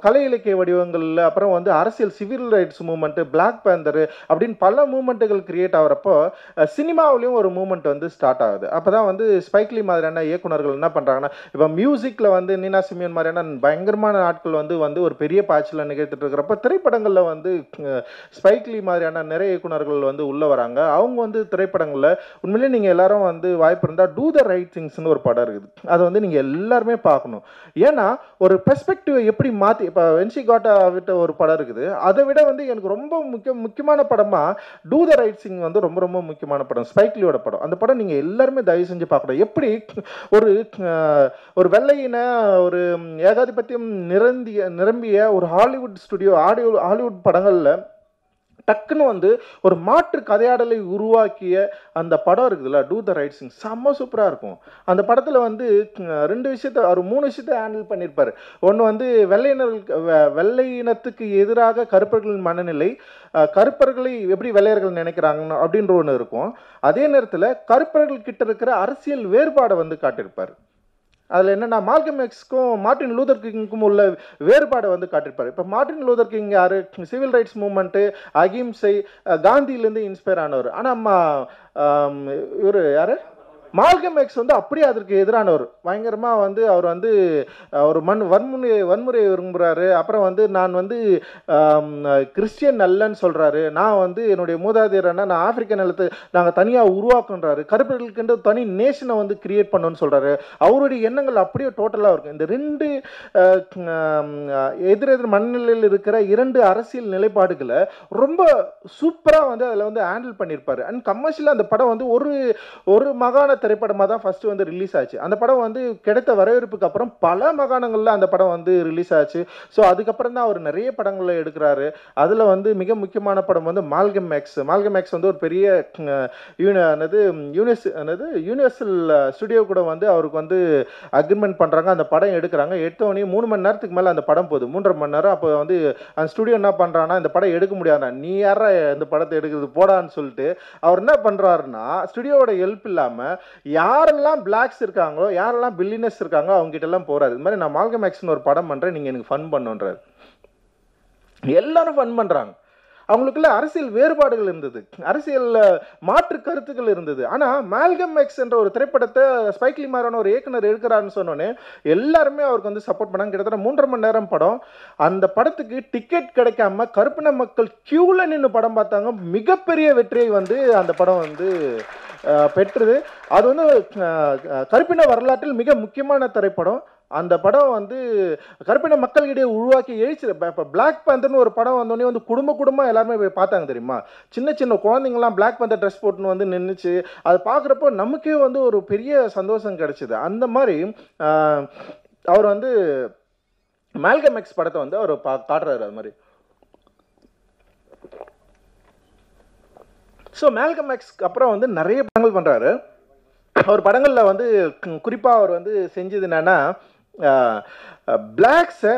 கலை இலக்கிய வடிவங்களில் அப்புறம் வந்து அரசியல் civil rights movement black panther அப்படின்னு பல மூமெண்ட்டுகள் கிரியேட் ஆகிறப்போ சினிமாவிலையும் ஒரு மூமெண்ட் வந்து ஸ்டார்ட் ஆகுது அப்போ தான் வந்து ஸ்பைக்லி மாதிரியான இயக்குநர்கள் என்ன பண்ணுறாங்கன்னா இப்போ மியூசிக்கில் வந்து நீனா சிமியன் மாதிரியான பயங்கரமான ஆட்கள் வந்து வந்து ஒரு பெரிய பாய்ச்சலை நிகழ்த்திட்டு இருக்கிறப்போ திரைப்படங்களில் வந்து ஸ்பைக்லி மாதிரியான நிறைய இயக்குனர்கள் வந்து உள்ளே வராங்க அவங்க வந்து திரைப்படங்களில் உண்மையிலேயே நீங்கள் எல்லாரும் வந்து வாய்ப்பு இருந்தால் டூ த ரைட் திங்ஸ்னு ஒரு படம் இருக்குது அதை வந்து நீங்கள் எல்லாருமே பார்க்கணும் ஏன்னா ஒரு பெர்ஸ்பெக்டிவை எப்படி மாற்றி இப்போ வென்சி காட்டா விட்ட ஒரு படம் இருக்குது அதை விட வந்து எனக்கு ரொம்ப முக்கிய முக்கியமான படமாக டூ த ரைட் சிங் வந்து ரொம்ப ரொம்ப முக்கியமான படம் ஸ்பைக்லியோட படம் அந்த படம் நீங்கள் எல்லாருமே தயவு செஞ்சு பார்க்கணும் எப்படி ஒரு ஒரு வெள்ளையின ஒரு ஏகாதிபத்தியம் நிரம்பிய நிரம்பிய ஒரு ஹாலிவுட் ஸ்டுடியோ ஆடியோ ஹாலிவுட் படங்கள் படங்களில் டக்குன்னு வந்து ஒரு மாற்று கதையாடலை உருவாக்கிய அந்த படம் இருக்குதுல்ல டூ த ரைட் சிங் செம்ம சூப்பராக இருக்கும் அந்த படத்தில் வந்து ரெண்டு விஷயத்த ஒரு மூணு விஷயத்த ஹேண்டில் பண்ணியிருப்பார் ஒன்று வந்து வெள்ளையினர்கள் வெள்ளையினத்துக்கு எதிராக கருப்பர்களின் மனநிலை கருப்பர்களை எப்படி வெள்ளையர்கள் நினைக்கிறாங்கன்னு அப்படின்ற ஒன்று இருக்கும் அதே நேரத்தில் கருப்பர்கள் கிட்ட இருக்கிற அரசியல் வேறுபாடை வந்து காட்டியிருப்பார் அதில் என்னென்னா மால்கம் மார்ட்டின் மார்டின் லூதர் கிங்க்கும் உள்ள வேறுபாடை வந்து காட்டியிருப்பார் இப்போ மார்டின் லூதர் கிங் யார் சிவில் ரைட்ஸ் மூமெண்ட்டு அகிம்சை காந்தியிலேருந்து இன்ஸ்பயர் ஆனவர் ஆனால் இவர் யார் மால்கம் எக்ஸ் வந்து அப்படியே அதற்கு எதிரானவர் பயங்கரமாக வந்து அவர் வந்து அவர் மண் வன்முறை வன்முறை விரும்புகிறாரு அப்புறம் வந்து நான் வந்து கிறிஸ்டியன் நல்லன்னு சொல்கிறாரு நான் வந்து என்னுடைய மூதாதையரான நான் ஆப்பிரிக்க நிலத்தை நாங்கள் தனியாக உருவாக்குன்றாரு கருப்பர்களுக்கென்று தனி நேஷனை வந்து கிரியேட் பண்ணணும்னு சொல்கிறாரு அவருடைய எண்ணங்கள் அப்படியே டோட்டலாக இருக்கும் இந்த ரெண்டு எதிரெதிர் மண்ணில் இருக்கிற இரண்டு அரசியல் நிலைப்பாடுகளை ரொம்ப சூப்பராக வந்து அதில் வந்து ஹேண்டில் பண்ணியிருப்பார் அண்ட் கமர்ஷியலாக அந்த படம் வந்து ஒரு ஒரு மகாணத்தை திரைப்படமாக தான் ஃபஸ்ட்டு வந்து ரிலீஸ் ஆச்சு அந்த படம் வந்து கிடைத்த வரவேற்புக்கு அப்புறம் பல மாகாணங்களில் அந்த படம் வந்து ரிலீஸ் ஆச்சு ஸோ அதுக்கப்புறம் தான் அவர் நிறைய படங்களை எடுக்கிறாரு அதில் வந்து மிக முக்கியமான படம் வந்து மால்கம் மேக்ஸ் மால்கம் மேக்ஸ் வந்து ஒரு பெரிய என்னது யூனிவர்ஸ் என்னது யூனிவர்சல் ஸ்டுடியோ கூட வந்து அவருக்கு வந்து அக்ரிமெண்ட் பண்ணுறாங்க அந்த படம் எடுக்கிறாங்க எடுத்தோடனே மூணு மணி நேரத்துக்கு மேலே அந்த படம் போகுது மூன்றரை மணி நேரம் அப்போ வந்து அந்த ஸ்டுடியோ என்ன பண்ணுறான்னா இந்த படம் எடுக்க முடியாதா நீ யாரா இந்த படத்தை எடுக்கிறது போடான்னு சொல்லிட்டு அவர் என்ன பண்ணுறாருன்னா ஸ்டுடியோவோட ஹெல்ப் இல்லாமல் யாரெல்லாம் பிளாக்ஸ் இருக்காங்களோ யாரெல்லாம் பில்லினஸ் இருக்காங்களோ அவங்ககிட்ட எல்லாம் போகிறாரு இது மாதிரி நான் மால்கம் ஒரு படம் பண்ணுறேன் நீங்கள் எனக்கு ஃபன் பண்ணுன்றாரு எல்லாரும் ஃபன் பண்ணுறாங்க அவங்களுக்குள்ள அரசியல் வேறுபாடுகள் இருந்தது அரசியல் மாற்று கருத்துக்கள் இருந்தது ஆனால் மேல்கம் எக்ஸ் என்ற ஒரு திரைப்படத்தை ஸ்பைக்லி மாறான ஒரு இயக்குனர் எடுக்கிறாருன்னு சொன்னோன்னே எல்லாருமே அவருக்கு வந்து சப்போர்ட் பண்ணாங்க கிட்டத்தட்ட மூன்றரை மணி நேரம் படம் அந்த படத்துக்கு டிக்கெட் கிடைக்காம கருப்பின மக்கள் கியூவில் நின்று படம் பார்த்தாங்க மிகப்பெரிய வெற்றியை வந்து அந்த படம் வந்து பெற்றது அது வந்து கருப்பின வரலாற்றில் மிக முக்கியமான திரைப்படம் அந்த படம் வந்து கருப்பின மக்களிடையே உருவாக்கி எழுச்சி இப்போ பிளாக் பேந்தர்னு ஒரு படம் வந்தோடனே வந்து குடும்ப குடும்பம் எல்லாருமே போய் பார்த்தாங்க தெரியுமா சின்ன சின்ன குழந்தைங்கலாம் பிளாக் பேந்தர் ட்ரெஸ் போட்டுன்னு வந்து நின்றுச்சு அதை பார்க்குறப்போ நமக்கே வந்து ஒரு பெரிய சந்தோஷம் கிடச்சிது அந்த மாதிரி அவர் வந்து மேல்கம் எக்ஸ் படத்தை வந்து அவர் பா காட்டுறாரு அது மாதிரி ஸோ மேல்கம் அப்புறம் வந்து நிறைய படங்கள் பண்ணுறாரு அவர் படங்களில் வந்து குறிப்பாக அவர் வந்து செஞ்சது என்னென்னா பிளாக்ஸை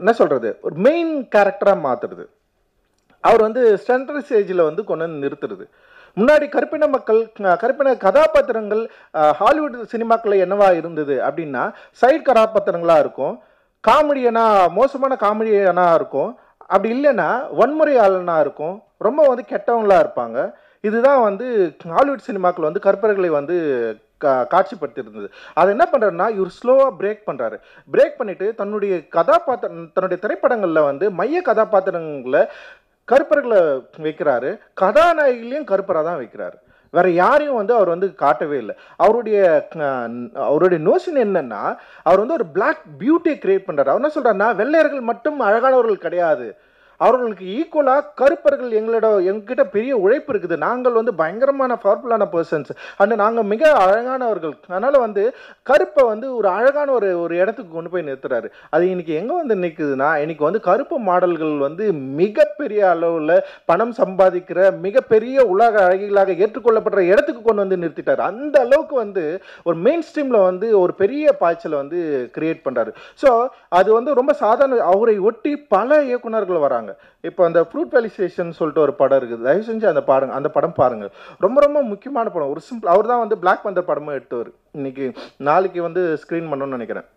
என்ன சொல்கிறது ஒரு மெயின் கேரக்டராக மாற்றுறது அவர் வந்து சென்ட்ரல் ஸ்டேஜில் வந்து கொண்டு வந்து நிறுத்துறது முன்னாடி கருப்பின மக்கள் கருப்பின கதாபாத்திரங்கள் ஹாலிவுட் சினிமாக்களில் என்னவாக இருந்தது அப்படின்னா சைட் கதாபாத்திரங்களாக இருக்கும் காமெடியனாக மோசமான காமெடியனாக இருக்கும் அப்படி இல்லைன்னா வன்முறையாளனாக இருக்கும் ரொம்ப வந்து கெட்டவங்களாக இருப்பாங்க இதுதான் வந்து ஹாலிவுட் சினிமாக்கள் வந்து கற்பர்களை வந்து காட்சிப்படுத்தியிருந்தது அதை என்ன பண்ணுறாருன்னா இவர் ஸ்லோவாக பிரேக் பண்ணுறாரு பிரேக் பண்ணிவிட்டு தன்னுடைய கதாபாத்திரம் தன்னுடைய திரைப்படங்களில் வந்து மைய கதாபாத்திரங்களை கருப்பர்களை வைக்கிறாரு கதாநாயகிலையும் கருப்பராக தான் வைக்கிறாரு வேற யாரையும் வந்து அவர் வந்து காட்டவே இல்லை அவருடைய அவருடைய நோஷன் என்னன்னா அவர் வந்து ஒரு பிளாக் பியூட்டியை கிரியேட் பண்ணுறாரு அவர் என்ன சொல்கிறாருன்னா வெள்ளையர்கள் மட்டும் அழகானவர்கள் கிடையாது அவர்களுக்கு ஈக்குவலாக கருப்பர்கள் எங்களோட எங்ககிட்ட பெரிய உழைப்பு இருக்குது நாங்கள் வந்து பயங்கரமான பவர்ஃபுல்லான பர்சன்ஸ் அண்ட் நாங்கள் மிக அழகானவர்கள் அதனால் வந்து கருப்பை வந்து ஒரு அழகான ஒரு ஒரு இடத்துக்கு கொண்டு போய் நிறுத்துறாரு அது இன்னைக்கு எங்கே வந்து நிற்குதுன்னா இன்றைக்கி வந்து கருப்பு மாடல்கள் வந்து மிகப்பெரிய அளவில் பணம் சம்பாதிக்கிற மிகப்பெரிய உலக அழகிகளாக ஏற்றுக்கொள்ளப்படுற இடத்துக்கு கொண்டு வந்து நிறுத்திட்டார் அந்த அளவுக்கு வந்து ஒரு மெயின் ஸ்ட்ரீமில் வந்து ஒரு பெரிய பாய்ச்சலை வந்து கிரியேட் பண்ணுறாரு ஸோ அது வந்து ரொம்ப சாதாரண அவரை ஒட்டி பல இயக்குநர்கள் வராங்க பண்ணுறாங்க இப்போ அந்த ஃப்ரூட் வேலிசேஷன் சொல்லிட்டு ஒரு படம் இருக்குது தயவு செஞ்சு அந்த பாருங்க அந்த படம் பாருங்கள் ரொம்ப ரொம்ப முக்கியமான படம் ஒரு சிம்பிள் அவர் தான் வந்து பிளாக் பந்தர் படமும் எடுத்தவர் இன்னைக்கு நாளைக்கு வந்து ஸ்க்ரீன் பண்ணணும்னு நினைக்கிறேன்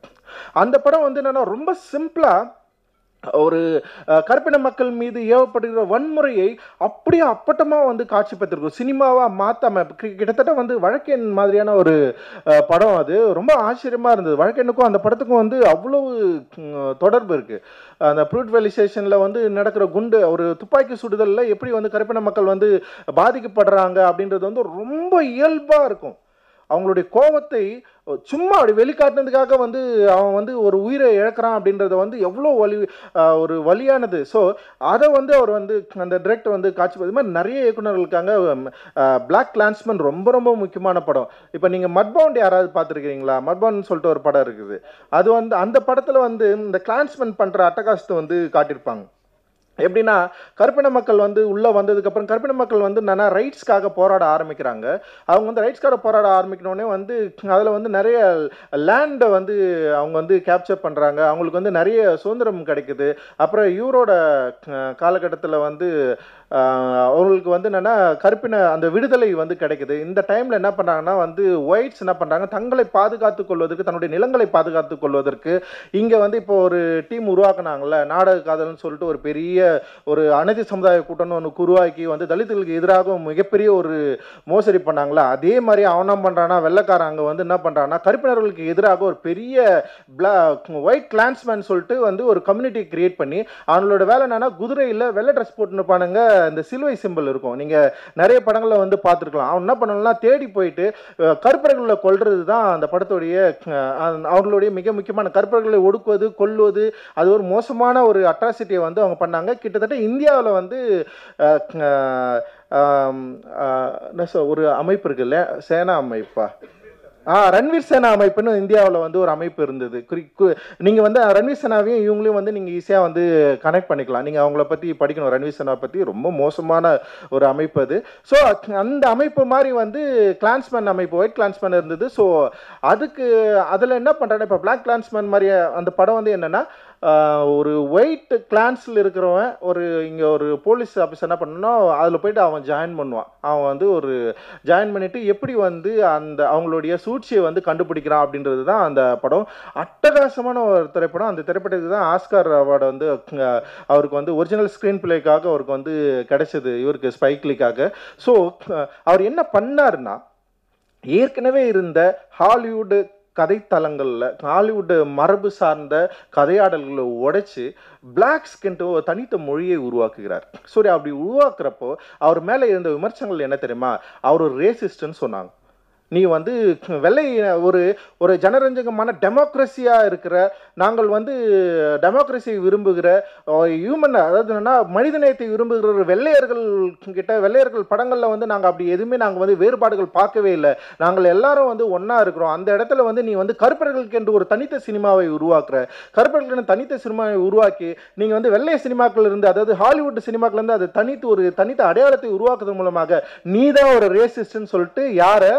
அந்த படம் வந்து என்னென்னா ரொம்ப சிம்பிளாக ஒரு கருப்பின மக்கள் மீது ஏவப்படுகிற வன்முறையை அப்படியே அப்பட்டமாக வந்து காட்சி பெற்றிருக்கும் சினிமாவாக மாற்றாமல் கிட்டத்தட்ட வந்து வழக்கெண் மாதிரியான ஒரு படம் அது ரொம்ப ஆச்சரியமாக இருந்தது வழக்கெண்ணுக்கும் அந்த படத்துக்கும் வந்து அவ்வளவு தொடர்பு இருக்குது அந்த ப்ரூட் வேலிசேஷனில் வந்து நடக்கிற குண்டு ஒரு துப்பாக்கி சுடுதலில் எப்படி வந்து கருப்பின மக்கள் வந்து பாதிக்கப்படுறாங்க அப்படின்றது வந்து ரொம்ப இயல்பாக இருக்கும் அவங்களுடைய கோபத்தை சும்மா அப்படி வெளிக்காட்டினதுக்காக வந்து அவன் வந்து ஒரு உயிரை இழக்கிறான் அப்படின்றத வந்து எவ்வளோ வலி ஒரு வழியானது ஸோ அதை வந்து அவர் வந்து அந்த டிரெக்டர் வந்து காட்சி இது மாதிரி நிறைய இயக்குநர்களுக்காங்க பிளாக் கிளான்ஸ்மேன் ரொம்ப ரொம்ப முக்கியமான படம் இப்போ நீங்கள் மட்பவுண்ட் யாராவது பார்த்துருக்கீங்களா மட்பவுண்ட்னு சொல்லிட்டு ஒரு படம் இருக்குது அது வந்து அந்த படத்தில் வந்து இந்த கிளான்ஸ்மேன் பண்ணுற அட்டகாசத்தை வந்து காட்டியிருப்பாங்க எப்படின்னா கருப்பின மக்கள் வந்து உள்ளே வந்ததுக்கப்புறம் கருப்பின மக்கள் வந்து நான் ரைட்ஸ்க்காக போராட ஆரம்பிக்கிறாங்க அவங்க வந்து ரைட்ஸ்க்காக போராட ஆரம்பிக்கணுன்னே வந்து அதில் வந்து நிறைய லேண்டை வந்து அவங்க வந்து கேப்சர் பண்ணுறாங்க அவங்களுக்கு வந்து நிறைய சுதந்திரம் கிடைக்குது அப்புறம் யூரோட காலகட்டத்தில் வந்து அவங்களுக்கு வந்து என்னென்னா கருப்பின அந்த விடுதலை வந்து கிடைக்குது இந்த டைமில் என்ன பண்ணுறாங்கன்னா வந்து ஒயிட்ஸ் என்ன பண்ணுறாங்க தங்களை பாதுகாத்து கொள்வதற்கு தன்னுடைய நிலங்களை பாதுகாத்து கொள்வதற்கு இங்கே வந்து இப்போ ஒரு டீம் உருவாக்குனாங்கல்ல நாடக காதல்னு சொல்லிட்டு ஒரு பெரிய ஒரு அனைத்து சமுதாய கூட்டம்னு ஒன்று உருவாக்கி வந்து தலித்துகளுக்கு எதிராக மிகப்பெரிய ஒரு மோசடி பண்ணாங்களா அதே மாதிரி அவனம் பண்ணுறான்னா வெள்ளக்காரன் அங்கே வந்து என்ன பண்ணுறான்னா கருப்பினர்களுக்கு எதிராக ஒரு பெரிய பிளா ஒயிட் கிளான்ஸ்மேன் சொல்லிட்டு வந்து ஒரு கம்யூனிட்டி கிரியேட் பண்ணி அவங்களோட வேலை என்னன்னா குதிரையில் வெள்ளை ட்ரெஸ் போட்டுன்னு பானுங்க இந்த சிலுவை சிம்பிள் இருக்கும் நீங்கள் நிறைய படங்களில் வந்து பார்த்துருக்கலாம் அவன் என்ன பண்ணணும்னா தேடி போயிட்டு கருப்பர்களை கொள்வது தான் அந்த படத்துடைய அவர்களுடைய மிக முக்கியமான கருப்பர்களை ஒடுக்குவது கொல்வது அது ஒரு மோசமான ஒரு அட்ராசிட்டியை வந்து அவங்க பண்ணாங்க கிட்டத்தட்ட இந்தியாவில் வந்து ஒரு அமைப்பு இருக்குல்ல சேனா அமைப்பா ஆஹ் ரன்வீர் சேனா அமைப்புன்னு இந்தியாவில் வந்து ஒரு அமைப்பு இருந்தது நீங்க நீங்கள் வந்து ரன்வீர் சேனாவையும் இவங்களையும் வந்து நீங்கள் ஈஸியாக வந்து கனெக்ட் பண்ணிக்கலாம் நீங்கள் அவங்கள பற்றி படிக்கணும் ரன்வீர் சேனா பற்றி ரொம்ப மோசமான ஒரு அமைப்பு அது ஸோ அந்த அமைப்பு மாதிரி வந்து கிளான்ஸ்மேன் அமைப்பு ஒயிட் கிளான்ஸ்மேன் இருந்தது ஸோ அதுக்கு அதில் என்ன பண்றாங்க இப்போ பிளாக் கிளான்ஸ்மேன் மாதிரி அந்த படம் வந்து என்னென்னா ஒரு ஒயிட் கிளான்ஸில் இருக்கிறவன் ஒரு இங்கே ஒரு போலீஸ் ஆஃபீஸ் என்ன பண்ணனா அதில் போயிட்டு அவன் ஜாயின் பண்ணுவான் அவன் வந்து ஒரு ஜாயின் பண்ணிவிட்டு எப்படி வந்து அந்த அவங்களுடைய சூழ்ச்சியை வந்து கண்டுபிடிக்கிறான் அப்படின்றது தான் அந்த படம் அட்டகாசமான ஒரு திரைப்படம் அந்த திரைப்படத்துக்கு தான் ஆஸ்கார் அவார்டு வந்து அவருக்கு வந்து ஒரிஜினல் ஸ்க்ரீன் பிளேக்காக அவருக்கு வந்து கிடைச்சது இவருக்கு ஸ்பைக்லிக்காக ஸோ அவர் என்ன பண்ணாருன்னா ஏற்கனவே இருந்த ஹாலிவுட் கதைத்தலங்களில் ஹாலிவுட் மரபு சார்ந்த கதையாடல்களை உடைச்சி பிளாக் ஸ்கின்ட்டு ஒரு தனித்த மொழியை உருவாக்குகிறார் சரி அப்படி உருவாக்குறப்போ அவர் மேலே இருந்த விமர்சனங்கள் என்ன தெரியுமா அவர் ஒரு ரேசிஸ்ட்டுன்னு சொன்னாங்க நீ வந்து வெள்ளை ஒரு ஒரு ஜனரஞ்சகமான டெமோக்ரஸியாக இருக்கிற நாங்கள் வந்து டெமோக்ரஸியை விரும்புகிற ஹியூமன் அதாவது என்னென்னா மனிதநேயத்தை விரும்புகிற வெள்ளையர்கள் கிட்ட வெள்ளையர்கள் படங்களில் வந்து நாங்கள் அப்படி எதுவுமே நாங்கள் வந்து வேறுபாடுகள் பார்க்கவே இல்லை நாங்கள் எல்லாரும் வந்து ஒன்றா இருக்கிறோம் அந்த இடத்துல வந்து நீ வந்து கருப்பர்களுக்கு என்று ஒரு தனித்த சினிமாவை உருவாக்குற கருப்பர்களுக்கு தனித்த சினிமாவை உருவாக்கி நீங்கள் வந்து வெள்ளை சினிமாக்கள் இருந்து அதாவது ஹாலிவுட் சினிமாக்கள்லேருந்து அது தனித்து ஒரு தனித்த அடையாளத்தை உருவாக்குறது மூலமாக நீ தான் ஒரு ரேசிஸ்ட்னு சொல்லிட்டு யாரை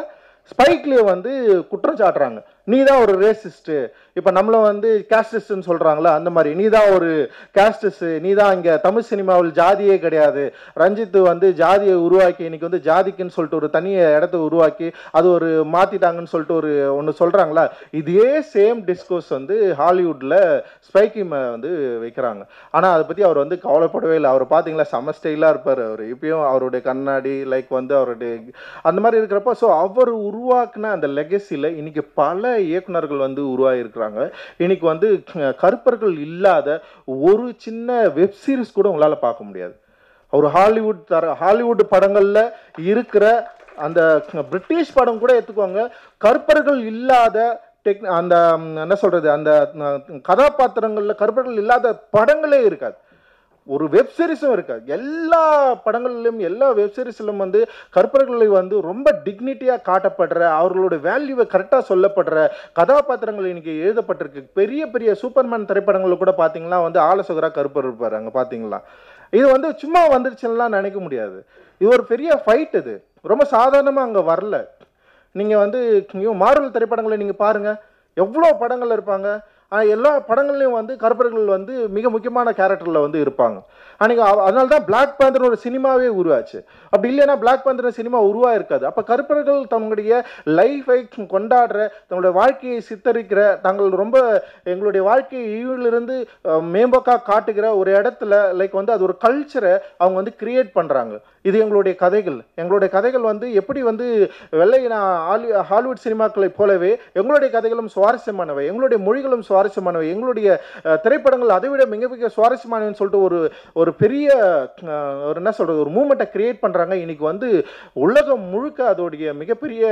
ஸ்பைக்லேயே வந்து குற்றம் சாட்டுறாங்க நீ தான் ஒரு ரேசிஸ்ட்டு இப்போ நம்மளை வந்து கேஸ்டிஸ்ட்னு சொல்கிறாங்களா அந்த மாதிரி நீ தான் ஒரு கேஸ்டிஸ்ட்டு நீ தான் இங்கே தமிழ் சினிமாவில் ஜாதியே கிடையாது ரஞ்சித்து வந்து ஜாதியை உருவாக்கி இன்னைக்கு வந்து ஜாதிக்குன்னு சொல்லிட்டு ஒரு தனிய இடத்த உருவாக்கி அது ஒரு மாற்றிட்டாங்கன்னு சொல்லிட்டு ஒரு ஒன்று சொல்கிறாங்களா இதே சேம் டிஸ்கோஸ் வந்து ஹாலிவுட்டில் ஸ்பைக்கிமை வந்து வைக்கிறாங்க ஆனால் அதை பற்றி அவர் வந்து கவலைப்படவே இல்லை அவர் பார்த்தீங்களா செம ஸ்டைலாக இருப்பார் அவர் இப்பயும் அவருடைய கண்ணாடி லைக் வந்து அவருடைய அந்த மாதிரி இருக்கிறப்ப ஸோ அவர் உருவாக்குன அந்த லெகசியில் இன்றைக்கி பல இயக்குநர்கள் வந்து உருவாகிருக்கிறாங்க இன்னைக்கு வந்து கருப்பர்கள் இல்லாத ஒரு சின்ன வெப்சீரிஸ் கூட உங்களால் பார்க்க முடியாது ஒரு ஹாலிவுட் தர ஹாலிவுட் படங்களில் இருக்கிற அந்த பிரிட்டிஷ் படம் கூட எடுத்துக்கோங்க கருப்பர்கள் இல்லாத டெக் அந்த என்ன சொல்கிறது அந்த கதாபாத்திரங்களில் கருப்பர்கள் இல்லாத படங்களே இருக்காது ஒரு வெப் சீரிஸும் எல்லா படங்களிலும் எல்லா வெப் வந்து கற்பர்களை வந்து ரொம்ப டிக்னிட்டியாக காட்டப்படுற அவர்களோட வேல்யூவை கரெக்டாக சொல்லப்படுற கதாபாத்திரங்கள் இன்றைக்கி எழுதப்பட்டிருக்கு பெரிய பெரிய சூப்பர்மேன் திரைப்படங்களில் கூட பார்த்தீங்கன்னா வந்து ஆலோசகராக கருப்பர் இருப்பார் அங்கே பார்த்தீங்களா இது வந்து சும்மா வந்துருச்சுன்னா நினைக்க முடியாது இது ஒரு பெரிய ஃபைட் இது ரொம்ப சாதாரணமாக அங்கே வரல நீங்கள் வந்து மார்வல் திரைப்படங்களை நீங்கள் பாருங்கள் எவ்வளோ படங்கள் இருப்பாங்க எல்லா படங்கள்லையும் வந்து கருப்பர்கள் வந்து மிக முக்கியமான கேரக்டரில் வந்து இருப்பாங்க அன்றைக்கி அதனால தான் பிளாக் பேந்தர்னு ஒரு சினிமாவே உருவாச்சு அப்படி இல்லைன்னா பிளாக் பேந்தர்னு சினிமா உருவாக இருக்காது அப்போ கருப்பர்கள் தங்களுடைய லைஃபை கொண்டாடுற தங்களுடைய வாழ்க்கையை சித்தரிக்கிற தாங்கள் ரொம்ப எங்களுடைய வாழ்க்கையை இருந்து மேம்போக்காக காட்டுகிற ஒரு இடத்துல லைக் வந்து அது ஒரு கல்ச்சரை அவங்க வந்து கிரியேட் பண்ணுறாங்க இது எங்களுடைய கதைகள் எங்களுடைய கதைகள் வந்து எப்படி வந்து வெள்ளை ஹாலி ஹாலிவுட் சினிமாக்களை போலவே எங்களுடைய கதைகளும் சுவாரஸ்யமானவை எங்களுடைய மொழிகளும் சுவாரஸ்யமானவை எங்களுடைய திரைப்படங்கள் அதை விட மிக மிக சுவாரஸ்யமானவைன்னு சொல்லிட்டு ஒரு ஒரு பெரிய ஒரு என்ன சொல்கிறது ஒரு மூமெண்ட்டை கிரியேட் பண்ணுறாங்க இன்றைக்கி வந்து உலகம் முழுக்க அதோடைய மிகப்பெரிய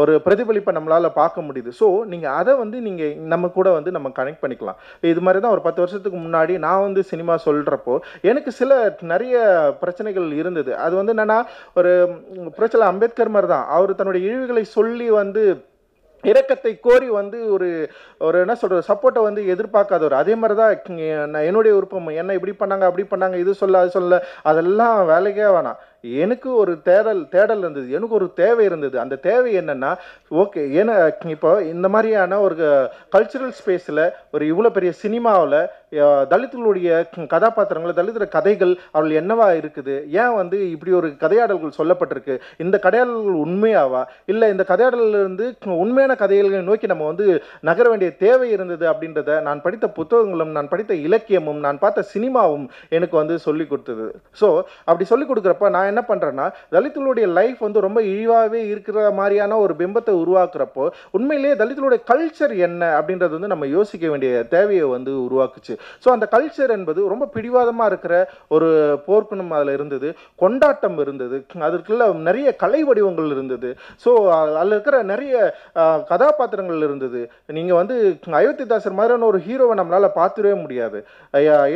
ஒரு பிரதிபலிப்பை நம்மளால் பார்க்க முடியுது ஸோ நீங்கள் அதை வந்து நீங்கள் நம்ம கூட வந்து நம்ம கனெக்ட் பண்ணிக்கலாம் இது மாதிரி தான் ஒரு பத்து வருஷத்துக்கு முன்னாடி நான் வந்து சினிமா சொல்கிறப்போ எனக்கு சில நிறைய பிரச்சனைகள் இழிவுகள் இருந்தது அது வந்து என்னன்னா ஒரு புரட்சியில் அம்பேத்கர் மாதிரி தான் அவர் தன்னுடைய இழிவுகளை சொல்லி வந்து இரக்கத்தை கோரி வந்து ஒரு ஒரு என்ன சொல்கிறது சப்போர்ட்டை வந்து எதிர்பார்க்காதவர் அதே மாதிரி தான் நான் என்னுடைய விருப்பம் என்ன இப்படி பண்ணாங்க அப்படி பண்ணாங்க இது சொல்ல அது சொல்ல அதெல்லாம் வேலைக்கே வேணாம் எனக்கு ஒரு தேடல் தேடல் இருந்தது எனக்கு ஒரு தேவை இருந்தது அந்த தேவை என்னென்னா ஓகே ஏன்னா இப்போ இந்த மாதிரியான ஒரு கல்ச்சுரல் ஸ்பேஸில் ஒரு இவ்வளோ பெரிய சினிமாவில் தலித்துகளுடைய கதாபாத்திரங்கள் தலித்துல கதைகள் அவள் என்னவா இருக்குது ஏன் வந்து இப்படி ஒரு கதையாடல்கள் சொல்லப்பட்டிருக்கு இந்த கதையாடல்கள் உண்மையாவா இல்லை இந்த இருந்து உண்மையான கதைகளை நோக்கி நம்ம வந்து நகர வேண்டிய தேவை இருந்தது அப்படின்றத நான் படித்த புத்தகங்களும் நான் படித்த இலக்கியமும் நான் பார்த்த சினிமாவும் எனக்கு வந்து சொல்லி கொடுத்தது ஸோ அப்படி சொல்லி கொடுக்குறப்ப நான் என்ன பண்ணுறேன்னா தலித்துகளுடைய லைஃப் வந்து ரொம்ப இழிவாகவே இருக்கிற மாதிரியான ஒரு பிம்பத்தை உருவாக்குறப்போ உண்மையிலேயே தலித்துகளுடைய கல்ச்சர் என்ன அப்படின்றது வந்து நம்ம யோசிக்க வேண்டிய தேவையை வந்து உருவாக்குச்சு ஸோ அந்த கல்ச்சர் என்பது ரொம்ப பிடிவாதமாக இருக்கிற ஒரு போர்க்குணம் அதில் இருந்தது கொண்டாட்டம் இருந்தது அதற்குள்ள நிறைய கலை வடிவங்கள் இருந்தது ஸோ அதில் இருக்கிற நிறைய கதாபாத்திரங்கள் இருந்தது நீங்கள் வந்து அயோத்திதாசர் மாதிரியான ஒரு ஹீரோவை நம்மளால் பார்த்துடவே முடியாது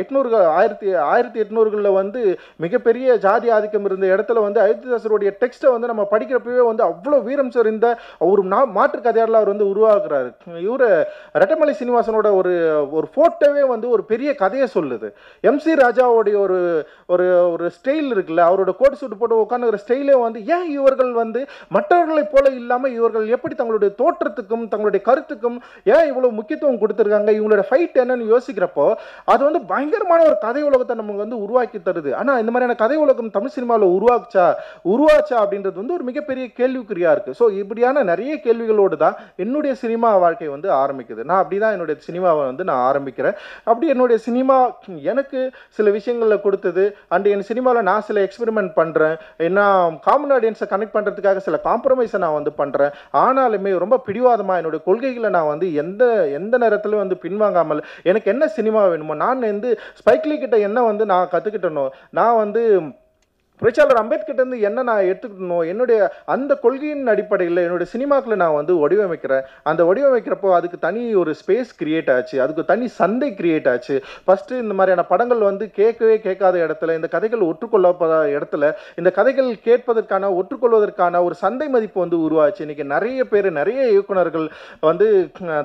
எட்நூறுகள் ஆயிரத்தி ஆயிரத்தி எட்நூறுகளில் வந்து மிகப்பெரிய ஜாதி ஆதிக்கம் இருந்த இடத்துல வந்து அயோத்திதாசருடைய டெக்ஸ்ட்டை வந்து நம்ம படிக்கிறப்பவே வந்து அவ்வளோ வீரம் சரிந்த ஒரு நா மாற்று கதையாடலாம் அவர் வந்து உருவாக்குறாரு இவர் ரெட்டமலை சீனிவாசனோட ஒரு ஒரு ஃபோட்டோவே வந்து ஒரு பெரிய கதையை சொல்லுது எம்சி ராஜாவுடைய ஒரு ஒரு ஒரு ஸ்டைல் இருக்குல்ல அவரோட கோட் சூட் போட்டு உட்காந்துக்கிற ஸ்டைலே வந்து ஏன் இவர்கள் வந்து மற்றவர்களைப் போல இல்லாமல் இவர்கள் எப்படி தங்களுடைய தோற்றத்துக்கும் தங்களுடைய கருத்துக்கும் ஏன் இவ்வளோ முக்கியத்துவம் கொடுத்துருக்காங்க இவங்களோட ஃபைட் என்னன்னு யோசிக்கிறப்போ அது வந்து பயங்கரமான ஒரு கதை உலகத்தை நமக்கு வந்து உருவாக்கி தருது ஆனால் இந்த மாதிரியான கதை உலகம் தமிழ் சினிமாவில் உருவாச்சா உருவாச்சா அப்படின்றது வந்து ஒரு மிகப்பெரிய கேள்விக்குறியாக இருக்குது ஸோ இப்படியான நிறைய கேள்விகளோடு தான் என்னுடைய சினிமா வாழ்க்கை வந்து ஆரம்பிக்குது நான் அப்படி தான் என்னுடைய சினிமாவை வந்து நான் ஆரம்பிக்கிறேன் அப்படி என்னுடைய சினிமா எனக்கு சில விஷயங்களில் கொடுத்தது அண்ட் என் சினிமாவில் நான் சில எக்ஸ்பெரிமெண்ட் பண்ணுறேன் என்ன காமன் ஆடியன்ஸை கனெக்ட் பண்ணுறதுக்காக சில காம்ப்ரமைஸை நான் வந்து பண்ணுறேன் ஆனாலுமே ரொம்ப பிடிவாதமாக என்னுடைய கொள்கைகளை நான் வந்து எந்த எந்த நேரத்திலும் வந்து பின்வாங்காமல் எனக்கு என்ன சினிமா வேணுமோ நான் வந்து ஸ்பைக்லி கிட்ட என்ன வந்து நான் கற்றுக்கிட்டனோ நான் வந்து பேச்சாளர் அம்பேத்கர்ட்டேருந்து என்ன நான் எடுத்துக்கணும் என்னுடைய அந்த கொள்கையின் அடிப்படையில் என்னுடைய சினிமாக்களை நான் வந்து வடிவமைக்கிறேன் அந்த வடிவமைக்கிறப்போ அதுக்கு தனி ஒரு ஸ்பேஸ் கிரியேட் ஆச்சு அதுக்கு தனி சந்தை கிரியேட் ஆச்சு ஃபஸ்ட்டு இந்த மாதிரியான படங்கள் வந்து கேட்கவே கேட்காத இடத்துல இந்த கதைகள் ஒற்றுக்கொள்ளப்படாத இடத்துல இந்த கதைகள் கேட்பதற்கான ஒற்றுக்கொள்வதற்கான ஒரு சந்தை மதிப்பு வந்து உருவாச்சு இன்றைக்கி நிறைய பேர் நிறைய இயக்குநர்கள் வந்து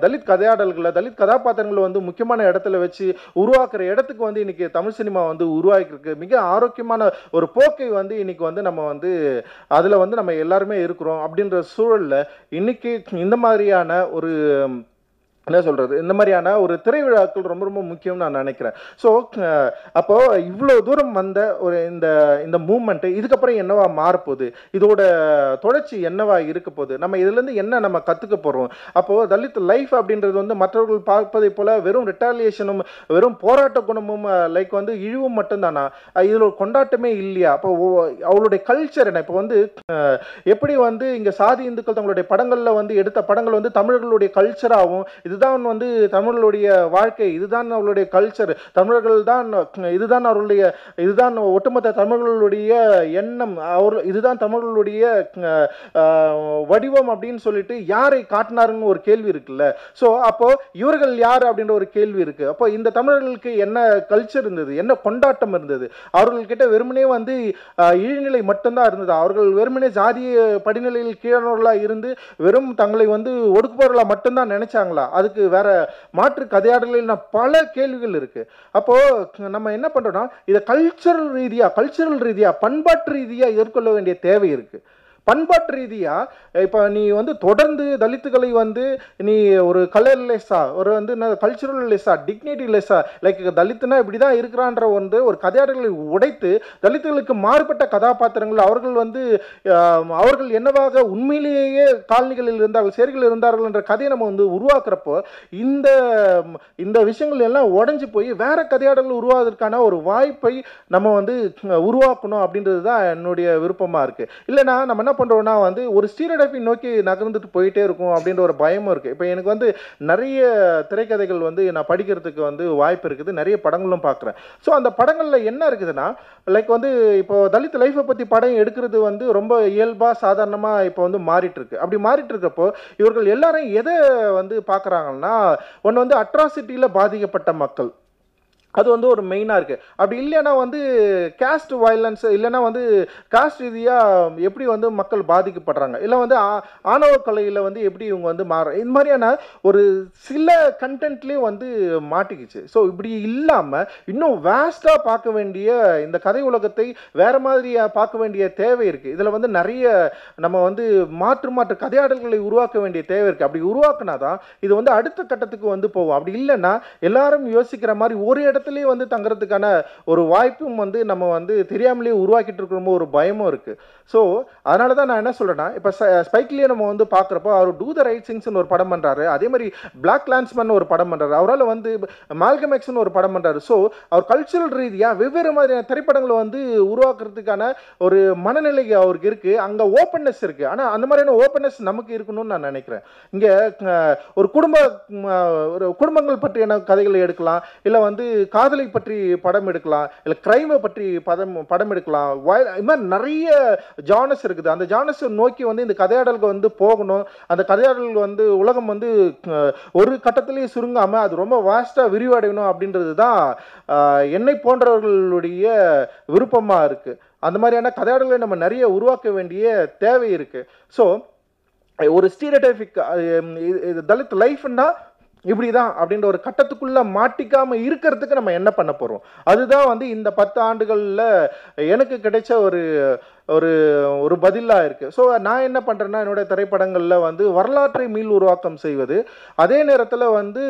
தலித் கதையாடல்களை தலித் கதாபாத்திரங்களை வந்து முக்கியமான இடத்துல வச்சு உருவாக்குற இடத்துக்கு வந்து இன்றைக்கி தமிழ் சினிமா வந்து உருவாக்கியிருக்கு மிக ஆரோக்கியமான ஒரு போக்கு வாழ்க்கை வந்து இன்றைக்கி வந்து நம்ம வந்து அதில் வந்து நம்ம எல்லாருமே இருக்கிறோம் அப்படின்ற சூழலில் இன்றைக்கி இந்த மாதிரியான ஒரு என்ன சொல்கிறது இந்த மாதிரியான ஒரு திரைவிழாக்கள் ரொம்ப ரொம்ப முக்கியம்னு நான் நினைக்கிறேன் ஸோ அப்போது இவ்வளோ தூரம் வந்த ஒரு இந்த இந்த மூமெண்ட்டு இதுக்கப்புறம் என்னவா மாறப்போகுது இதோட தொடர்ச்சி என்னவா இருக்க போகுது நம்ம இதுலேருந்து என்ன நம்ம கற்றுக்க போகிறோம் அப்போது தலித் லைஃப் அப்படின்றது வந்து மற்றவர்கள் பார்ப்பதை போல் வெறும் ரிட்டாலியேஷனும் வெறும் போராட்ட குணமும் லைக் வந்து இழிவும் மட்டும்தானா இதில் ஒரு கொண்டாட்டமே இல்லையா அப்போ அவளுடைய கல்ச்சர் என்ன இப்போ வந்து எப்படி வந்து இங்கே சாதி இந்துக்கள் தங்களுடைய படங்களில் வந்து எடுத்த படங்கள் வந்து தமிழர்களுடைய கல்ச்சராகவும் இதுதான் வந்து தமிழருடைய வாழ்க்கை இதுதான் அவர்களுடைய கல்ச்சர் தமிழர்கள் தான் இதுதான் அவர்களுடைய இதுதான் ஒட்டுமொத்த தமிழர்களுடைய எண்ணம் அவர் இதுதான் தமிழர்களுடைய வடிவம் அப்படின்னு சொல்லிட்டு யாரை காட்டினாருன்னு ஒரு கேள்வி இருக்குல்ல ஸோ அப்போ இவர்கள் யார் அப்படின்ற ஒரு கேள்வி இருக்கு அப்போ இந்த தமிழர்களுக்கு என்ன கல்ச்சர் இருந்தது என்ன கொண்டாட்டம் இருந்தது அவர்கள்கிட்ட வெறுமனே வந்து இழிநிலை மட்டும்தான் இருந்தது அவர்கள் வெறுமனே ஜாதிய படிநிலையில் கீழனோர்களாக இருந்து வெறும் தங்களை வந்து ஒடுக்குபவர்களாக மட்டும்தான் நினைச்சாங்களா அதுக்கு வேற மாற்று கதையாடலில் பல கேள்விகள் இருக்குது அப்போது நம்ம என்ன பண்ணுறோன்னா இதை கல்ச்சரல் ரீதியாக கல்ச்சரல் ரீதியாக பண்பாட்டு ரீதியாக எதிர்கொள்ள வேண்டிய தேவை இருக்குது பண்பாட்டு ரீதியாக இப்போ நீ வந்து தொடர்ந்து தலித்துகளை வந்து நீ ஒரு கலர்லெஸ்ஸாக ஒரு வந்து என்ன கல்ச்சுரல் லெஸ்ஸாக டிக்னிட்டி லெஸ்ஸாக லைக் தலித்துனா இப்படி தான் இருக்கிறான்ற வந்து ஒரு கதையாடல்களை உடைத்து தலித்துகளுக்கு மாறுபட்ட கதாபாத்திரங்கள் அவர்கள் வந்து அவர்கள் என்னவாக உண்மையிலேயே காலனிகளில் இருந்தார்கள் சேர்கள் இருந்தார்கள் என்ற கதையை நம்ம வந்து உருவாக்குறப்போ இந்த இந்த விஷயங்கள் எல்லாம் உடஞ்சி போய் வேற கதையாடல்கள் உருவாவதற்கான ஒரு வாய்ப்பை நம்ம வந்து உருவாக்கணும் அப்படின்றது தான் என்னுடைய விருப்பமாக இருக்குது இல்லைனா நம்ம என்ன பண்ணுறோன்னா வந்து ஒரு ஸ்டீரடைப்பை நோக்கி நகர்ந்துட்டு போயிட்டே இருக்கும் அப்படின்ற ஒரு பயமும் இருக்குது இப்போ எனக்கு வந்து நிறைய திரைக்கதைகள் வந்து நான் படிக்கிறதுக்கு வந்து வாய்ப்பு இருக்குது நிறைய படங்களும் பார்க்குறேன் ஸோ அந்த படங்களில் என்ன இருக்குதுன்னா லைக் வந்து இப்போ தலித் லைஃப்பை பற்றி படம் எடுக்கிறது வந்து ரொம்ப இயல்பாக சாதாரணமாக இப்போ வந்து மாறிட்டுருக்கு அப்படி மாறிட்டுருக்கப்போ இவர்கள் எல்லாரும் எதை வந்து பார்க்குறாங்கன்னா ஒன்று வந்து அட்ராசிட்டியில் பாதிக்கப்பட்ட மக்கள் அது வந்து ஒரு மெயினாக இருக்குது அப்படி இல்லைன்னா வந்து கேஸ்ட் வயலன்ஸ் இல்லைன்னா வந்து காஸ்ட் ரீதியாக எப்படி வந்து மக்கள் பாதிக்கப்படுறாங்க இல்லை வந்து ஆணவ கலையில் வந்து எப்படி இவங்க வந்து மாற இந்த மாதிரியான ஒரு சில கண்டென்ட்லேயும் வந்து மாட்டிக்கிச்சு ஸோ இப்படி இல்லாமல் இன்னும் வேஸ்ட்டாக பார்க்க வேண்டிய இந்த கதை உலகத்தை வேறு மாதிரியாக பார்க்க வேண்டிய தேவை இருக்குது இதில் வந்து நிறைய நம்ம வந்து மாற்று மாற்று கதையாடல்களை உருவாக்க வேண்டிய தேவை இருக்குது அப்படி உருவாக்குனா தான் இது வந்து அடுத்த கட்டத்துக்கு வந்து போகும் அப்படி இல்லைன்னா எல்லாரும் யோசிக்கிற மாதிரி ஒரு இடத்துல இடத்துலையே வந்து தங்குறதுக்கான ஒரு வாய்ப்பும் வந்து நம்ம வந்து தெரியாமலேயே உருவாக்கிட்டு இருக்கிறோமோ ஒரு பயமும் இருக்குது ஸோ அதனால தான் நான் என்ன சொல்கிறேன்னா இப்போ ஸ்பைக்லியை நம்ம வந்து பார்க்குறப்போ அவர் டூ த ரைட் சிங்ஸ்னு ஒரு படம் பண்ணுறாரு அதே மாதிரி பிளாக் லான்ஸ்மன் ஒரு படம் பண்ணுறாரு அவரால் வந்து மால்கமேக்ஸ்னு ஒரு படம் பண்ணுறாரு ஸோ அவர் கல்ச்சுரல் ரீதியாக வெவ்வேறு மாதிரியான திரைப்படங்களை வந்து உருவாக்குறதுக்கான ஒரு மனநிலை அவருக்கு இருக்குது அங்கே ஓப்பன்னஸ் இருக்குது ஆனால் அந்த மாதிரியான ஓப்பன்னஸ் நமக்கு இருக்கணும்னு நான் நினைக்கிறேன் இங்கே ஒரு குடும்ப ஒரு குடும்பங்கள் பற்றியான கதைகளை எடுக்கலாம் இல்லை வந்து காதலை பற்றி படம் எடுக்கலாம் இல்லை கிரைமை பற்றி படம் படம் எடுக்கலாம் இது மாதிரி நிறைய ஜானஸ் இருக்குது அந்த ஜானஸ் நோக்கி வந்து இந்த கதையாடல்கள் வந்து போகணும் அந்த கதையாடல்கள் வந்து உலகம் வந்து ஒரு கட்டத்திலேயே சுருங்காமல் அது ரொம்ப வாஸ்ட்டாக விரிவடையணும் அப்படின்றது தான் என்னை போன்றவர்களுடைய விருப்பமாக இருக்குது அந்த மாதிரியான கதையாடல்களை நம்ம நிறைய உருவாக்க வேண்டிய தேவை இருக்குது ஸோ ஒரு இது தலித் லைஃப்னா இப்படி தான் அப்படின்ற ஒரு கட்டத்துக்குள்ளே மாட்டிக்காமல் இருக்கிறதுக்கு நம்ம என்ன பண்ண போகிறோம் அதுதான் வந்து இந்த பத்து ஆண்டுகளில் எனக்கு கிடைச்ச ஒரு ஒரு ஒரு பதிலாக இருக்குது ஸோ நான் என்ன பண்ணுறேன்னா என்னுடைய திரைப்படங்களில் வந்து வரலாற்றை மீள் உருவாக்கம் செய்வது அதே நேரத்தில் வந்து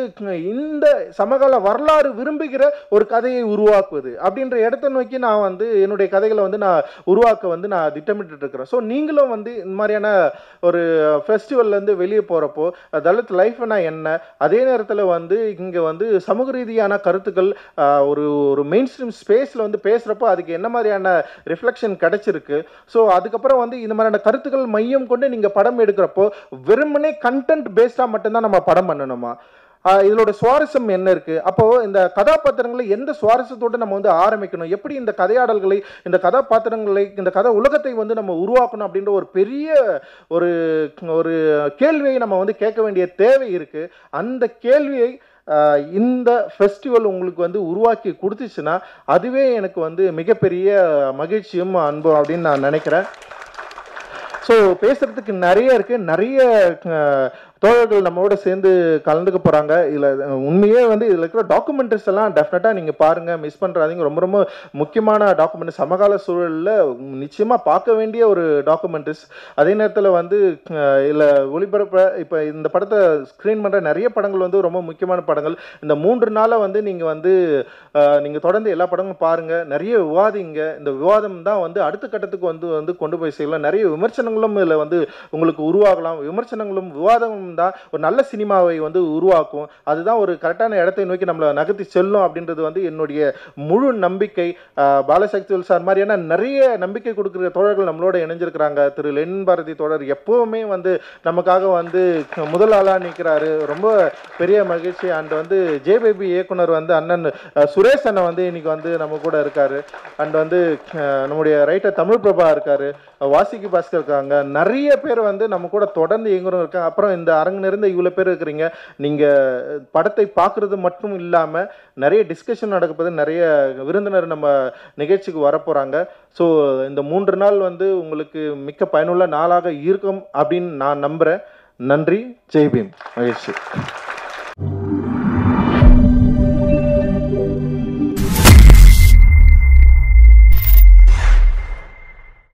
இந்த சமகால வரலாறு விரும்புகிற ஒரு கதையை உருவாக்குவது அப்படின்ற இடத்தை நோக்கி நான் வந்து என்னுடைய கதைகளை வந்து நான் உருவாக்க வந்து நான் திட்டமிட்டு இருக்கிறேன் ஸோ நீங்களும் வந்து இந்த மாதிரியான ஒரு ஃபெஸ்டிவல்லேருந்து வெளியே போகிறப்போ தலித் லைஃப்னா என்ன அதே நேரத்தில் வந்து இங்கே வந்து சமூக ரீதியான கருத்துக்கள் ஒரு ஒரு மெயின் ஸ்ட்ரீம் ஸ்பேஸில் வந்து பேசுகிறப்போ அதுக்கு என்ன மாதிரியான ரிஃப்ளெக்ஷன் கிடச்சிருக்கு ஸோ அதுக்கப்புறம் வந்து இந்த மாதிரியான கருத்துக்கள் மையம் கொண்டு நீங்கள் படம் எடுக்கிறப்போ வெறுமனே கண்டென்ட் பேஸ்டாக மட்டும்தான் நம்ம படம் பண்ணணுமா இதோட சுவாரஸ்யம் என்ன இருக்கு அப்போ இந்த கதாபாத்திரங்களை எந்த சுவாரஸ்யத்தோடு நம்ம வந்து ஆரம்பிக்கணும் எப்படி இந்த கதையாடல்களை இந்த கதாபாத்திரங்களை இந்த கதை உலகத்தை வந்து நம்ம உருவாக்கணும் அப்படின்ற ஒரு பெரிய ஒரு ஒரு கேள்வியை நம்ம வந்து கேட்க வேண்டிய தேவை இருக்கு அந்த கேள்வியை இந்த ஃபெஸ்டிவல் உங்களுக்கு வந்து உருவாக்கி கொடுத்துச்சுன்னா அதுவே எனக்கு வந்து மிகப்பெரிய மகிழ்ச்சியும் அன்பும் அப்படின்னு நான் நினைக்கிறேன் ஸோ பேசுகிறதுக்கு நிறைய இருக்குது நிறைய தோழர்கள் நம்மளோட சேர்ந்து கலந்துக்க போகிறாங்க இதில் உண்மையே வந்து இதில் இருக்கிற டாக்குமெண்ட்ரிஸ் எல்லாம் டெஃபினட்டாக நீங்கள் பாருங்கள் மிஸ் பண்ணுறாதீங்க ரொம்ப ரொம்ப முக்கியமான டாக்குமெண்ட் சமகால சூழலில் நிச்சயமாக பார்க்க வேண்டிய ஒரு டாக்குமெண்ட்ரிஸ் அதே நேரத்தில் வந்து இதில் ஒளிபரப்ப இப்போ இந்த படத்தை ஸ்க்ரீன் பண்ணுற நிறைய படங்கள் வந்து ரொம்ப முக்கியமான படங்கள் இந்த மூன்று நாளாக வந்து நீங்கள் வந்து நீங்கள் தொடர்ந்து எல்லா படங்களும் பாருங்கள் நிறைய விவாதிங்க இந்த விவாதம் தான் வந்து அடுத்த கட்டத்துக்கு வந்து வந்து கொண்டு போய் செய்யலாம் நிறைய விமர்சனங்களும் இதில் வந்து உங்களுக்கு உருவாகலாம் விமர்சனங்களும் விவாதம் இருந்தால் ஒரு நல்ல சினிமாவை வந்து உருவாக்கும் அதுதான் ஒரு கரெக்டான இடத்தை நோக்கி நம்மளை நகர்த்தி செல்லும் அப்படின்றது வந்து என்னுடைய முழு நம்பிக்கை பாலசக்தி சார் மாதிரியான நிறைய நம்பிக்கை கொடுக்குற தோழர்கள் நம்மளோட இணைஞ்சிருக்கிறாங்க திரு லென் பாரதி தோழர் எப்போவுமே வந்து நமக்காக வந்து முதல் ஆளாக நிற்கிறாரு ரொம்ப பெரிய மகிழ்ச்சி அண்ட் வந்து ஜே பேபி இயக்குனர் வந்து அண்ணன் சுரேஷ் அண்ணன் வந்து இன்னைக்கு வந்து நம்ம கூட இருக்காரு அண்ட் வந்து நம்முடைய ரைட்டர் தமிழ் பிரபா இருக்காரு வாசிக்கு பாஸ்கர் இருக்காங்க நிறைய பேர் வந்து நம்ம கூட தொடர்ந்து இயங்குறவங்க இருக்காங்க அப்புறம் இந்த அரங்கு நிறைந்த இவ்வளோ பேர் இருக்கிறீங்க நீங்கள் படத்தை பார்க்குறது மட்டும் இல்லாமல் நிறைய டிஸ்கஷன் நடக்கப்போது நிறைய விருந்தினர் நம்ம நிகழ்ச்சிக்கு வரப்போகிறாங்க ஸோ இந்த மூன்று நாள் வந்து உங்களுக்கு மிக்க பயனுள்ள நாளாக இருக்கும் அப்படின்னு நான் நம்புகிறேன் நன்றி ஜெய்பீம் மகிழ்ச்சி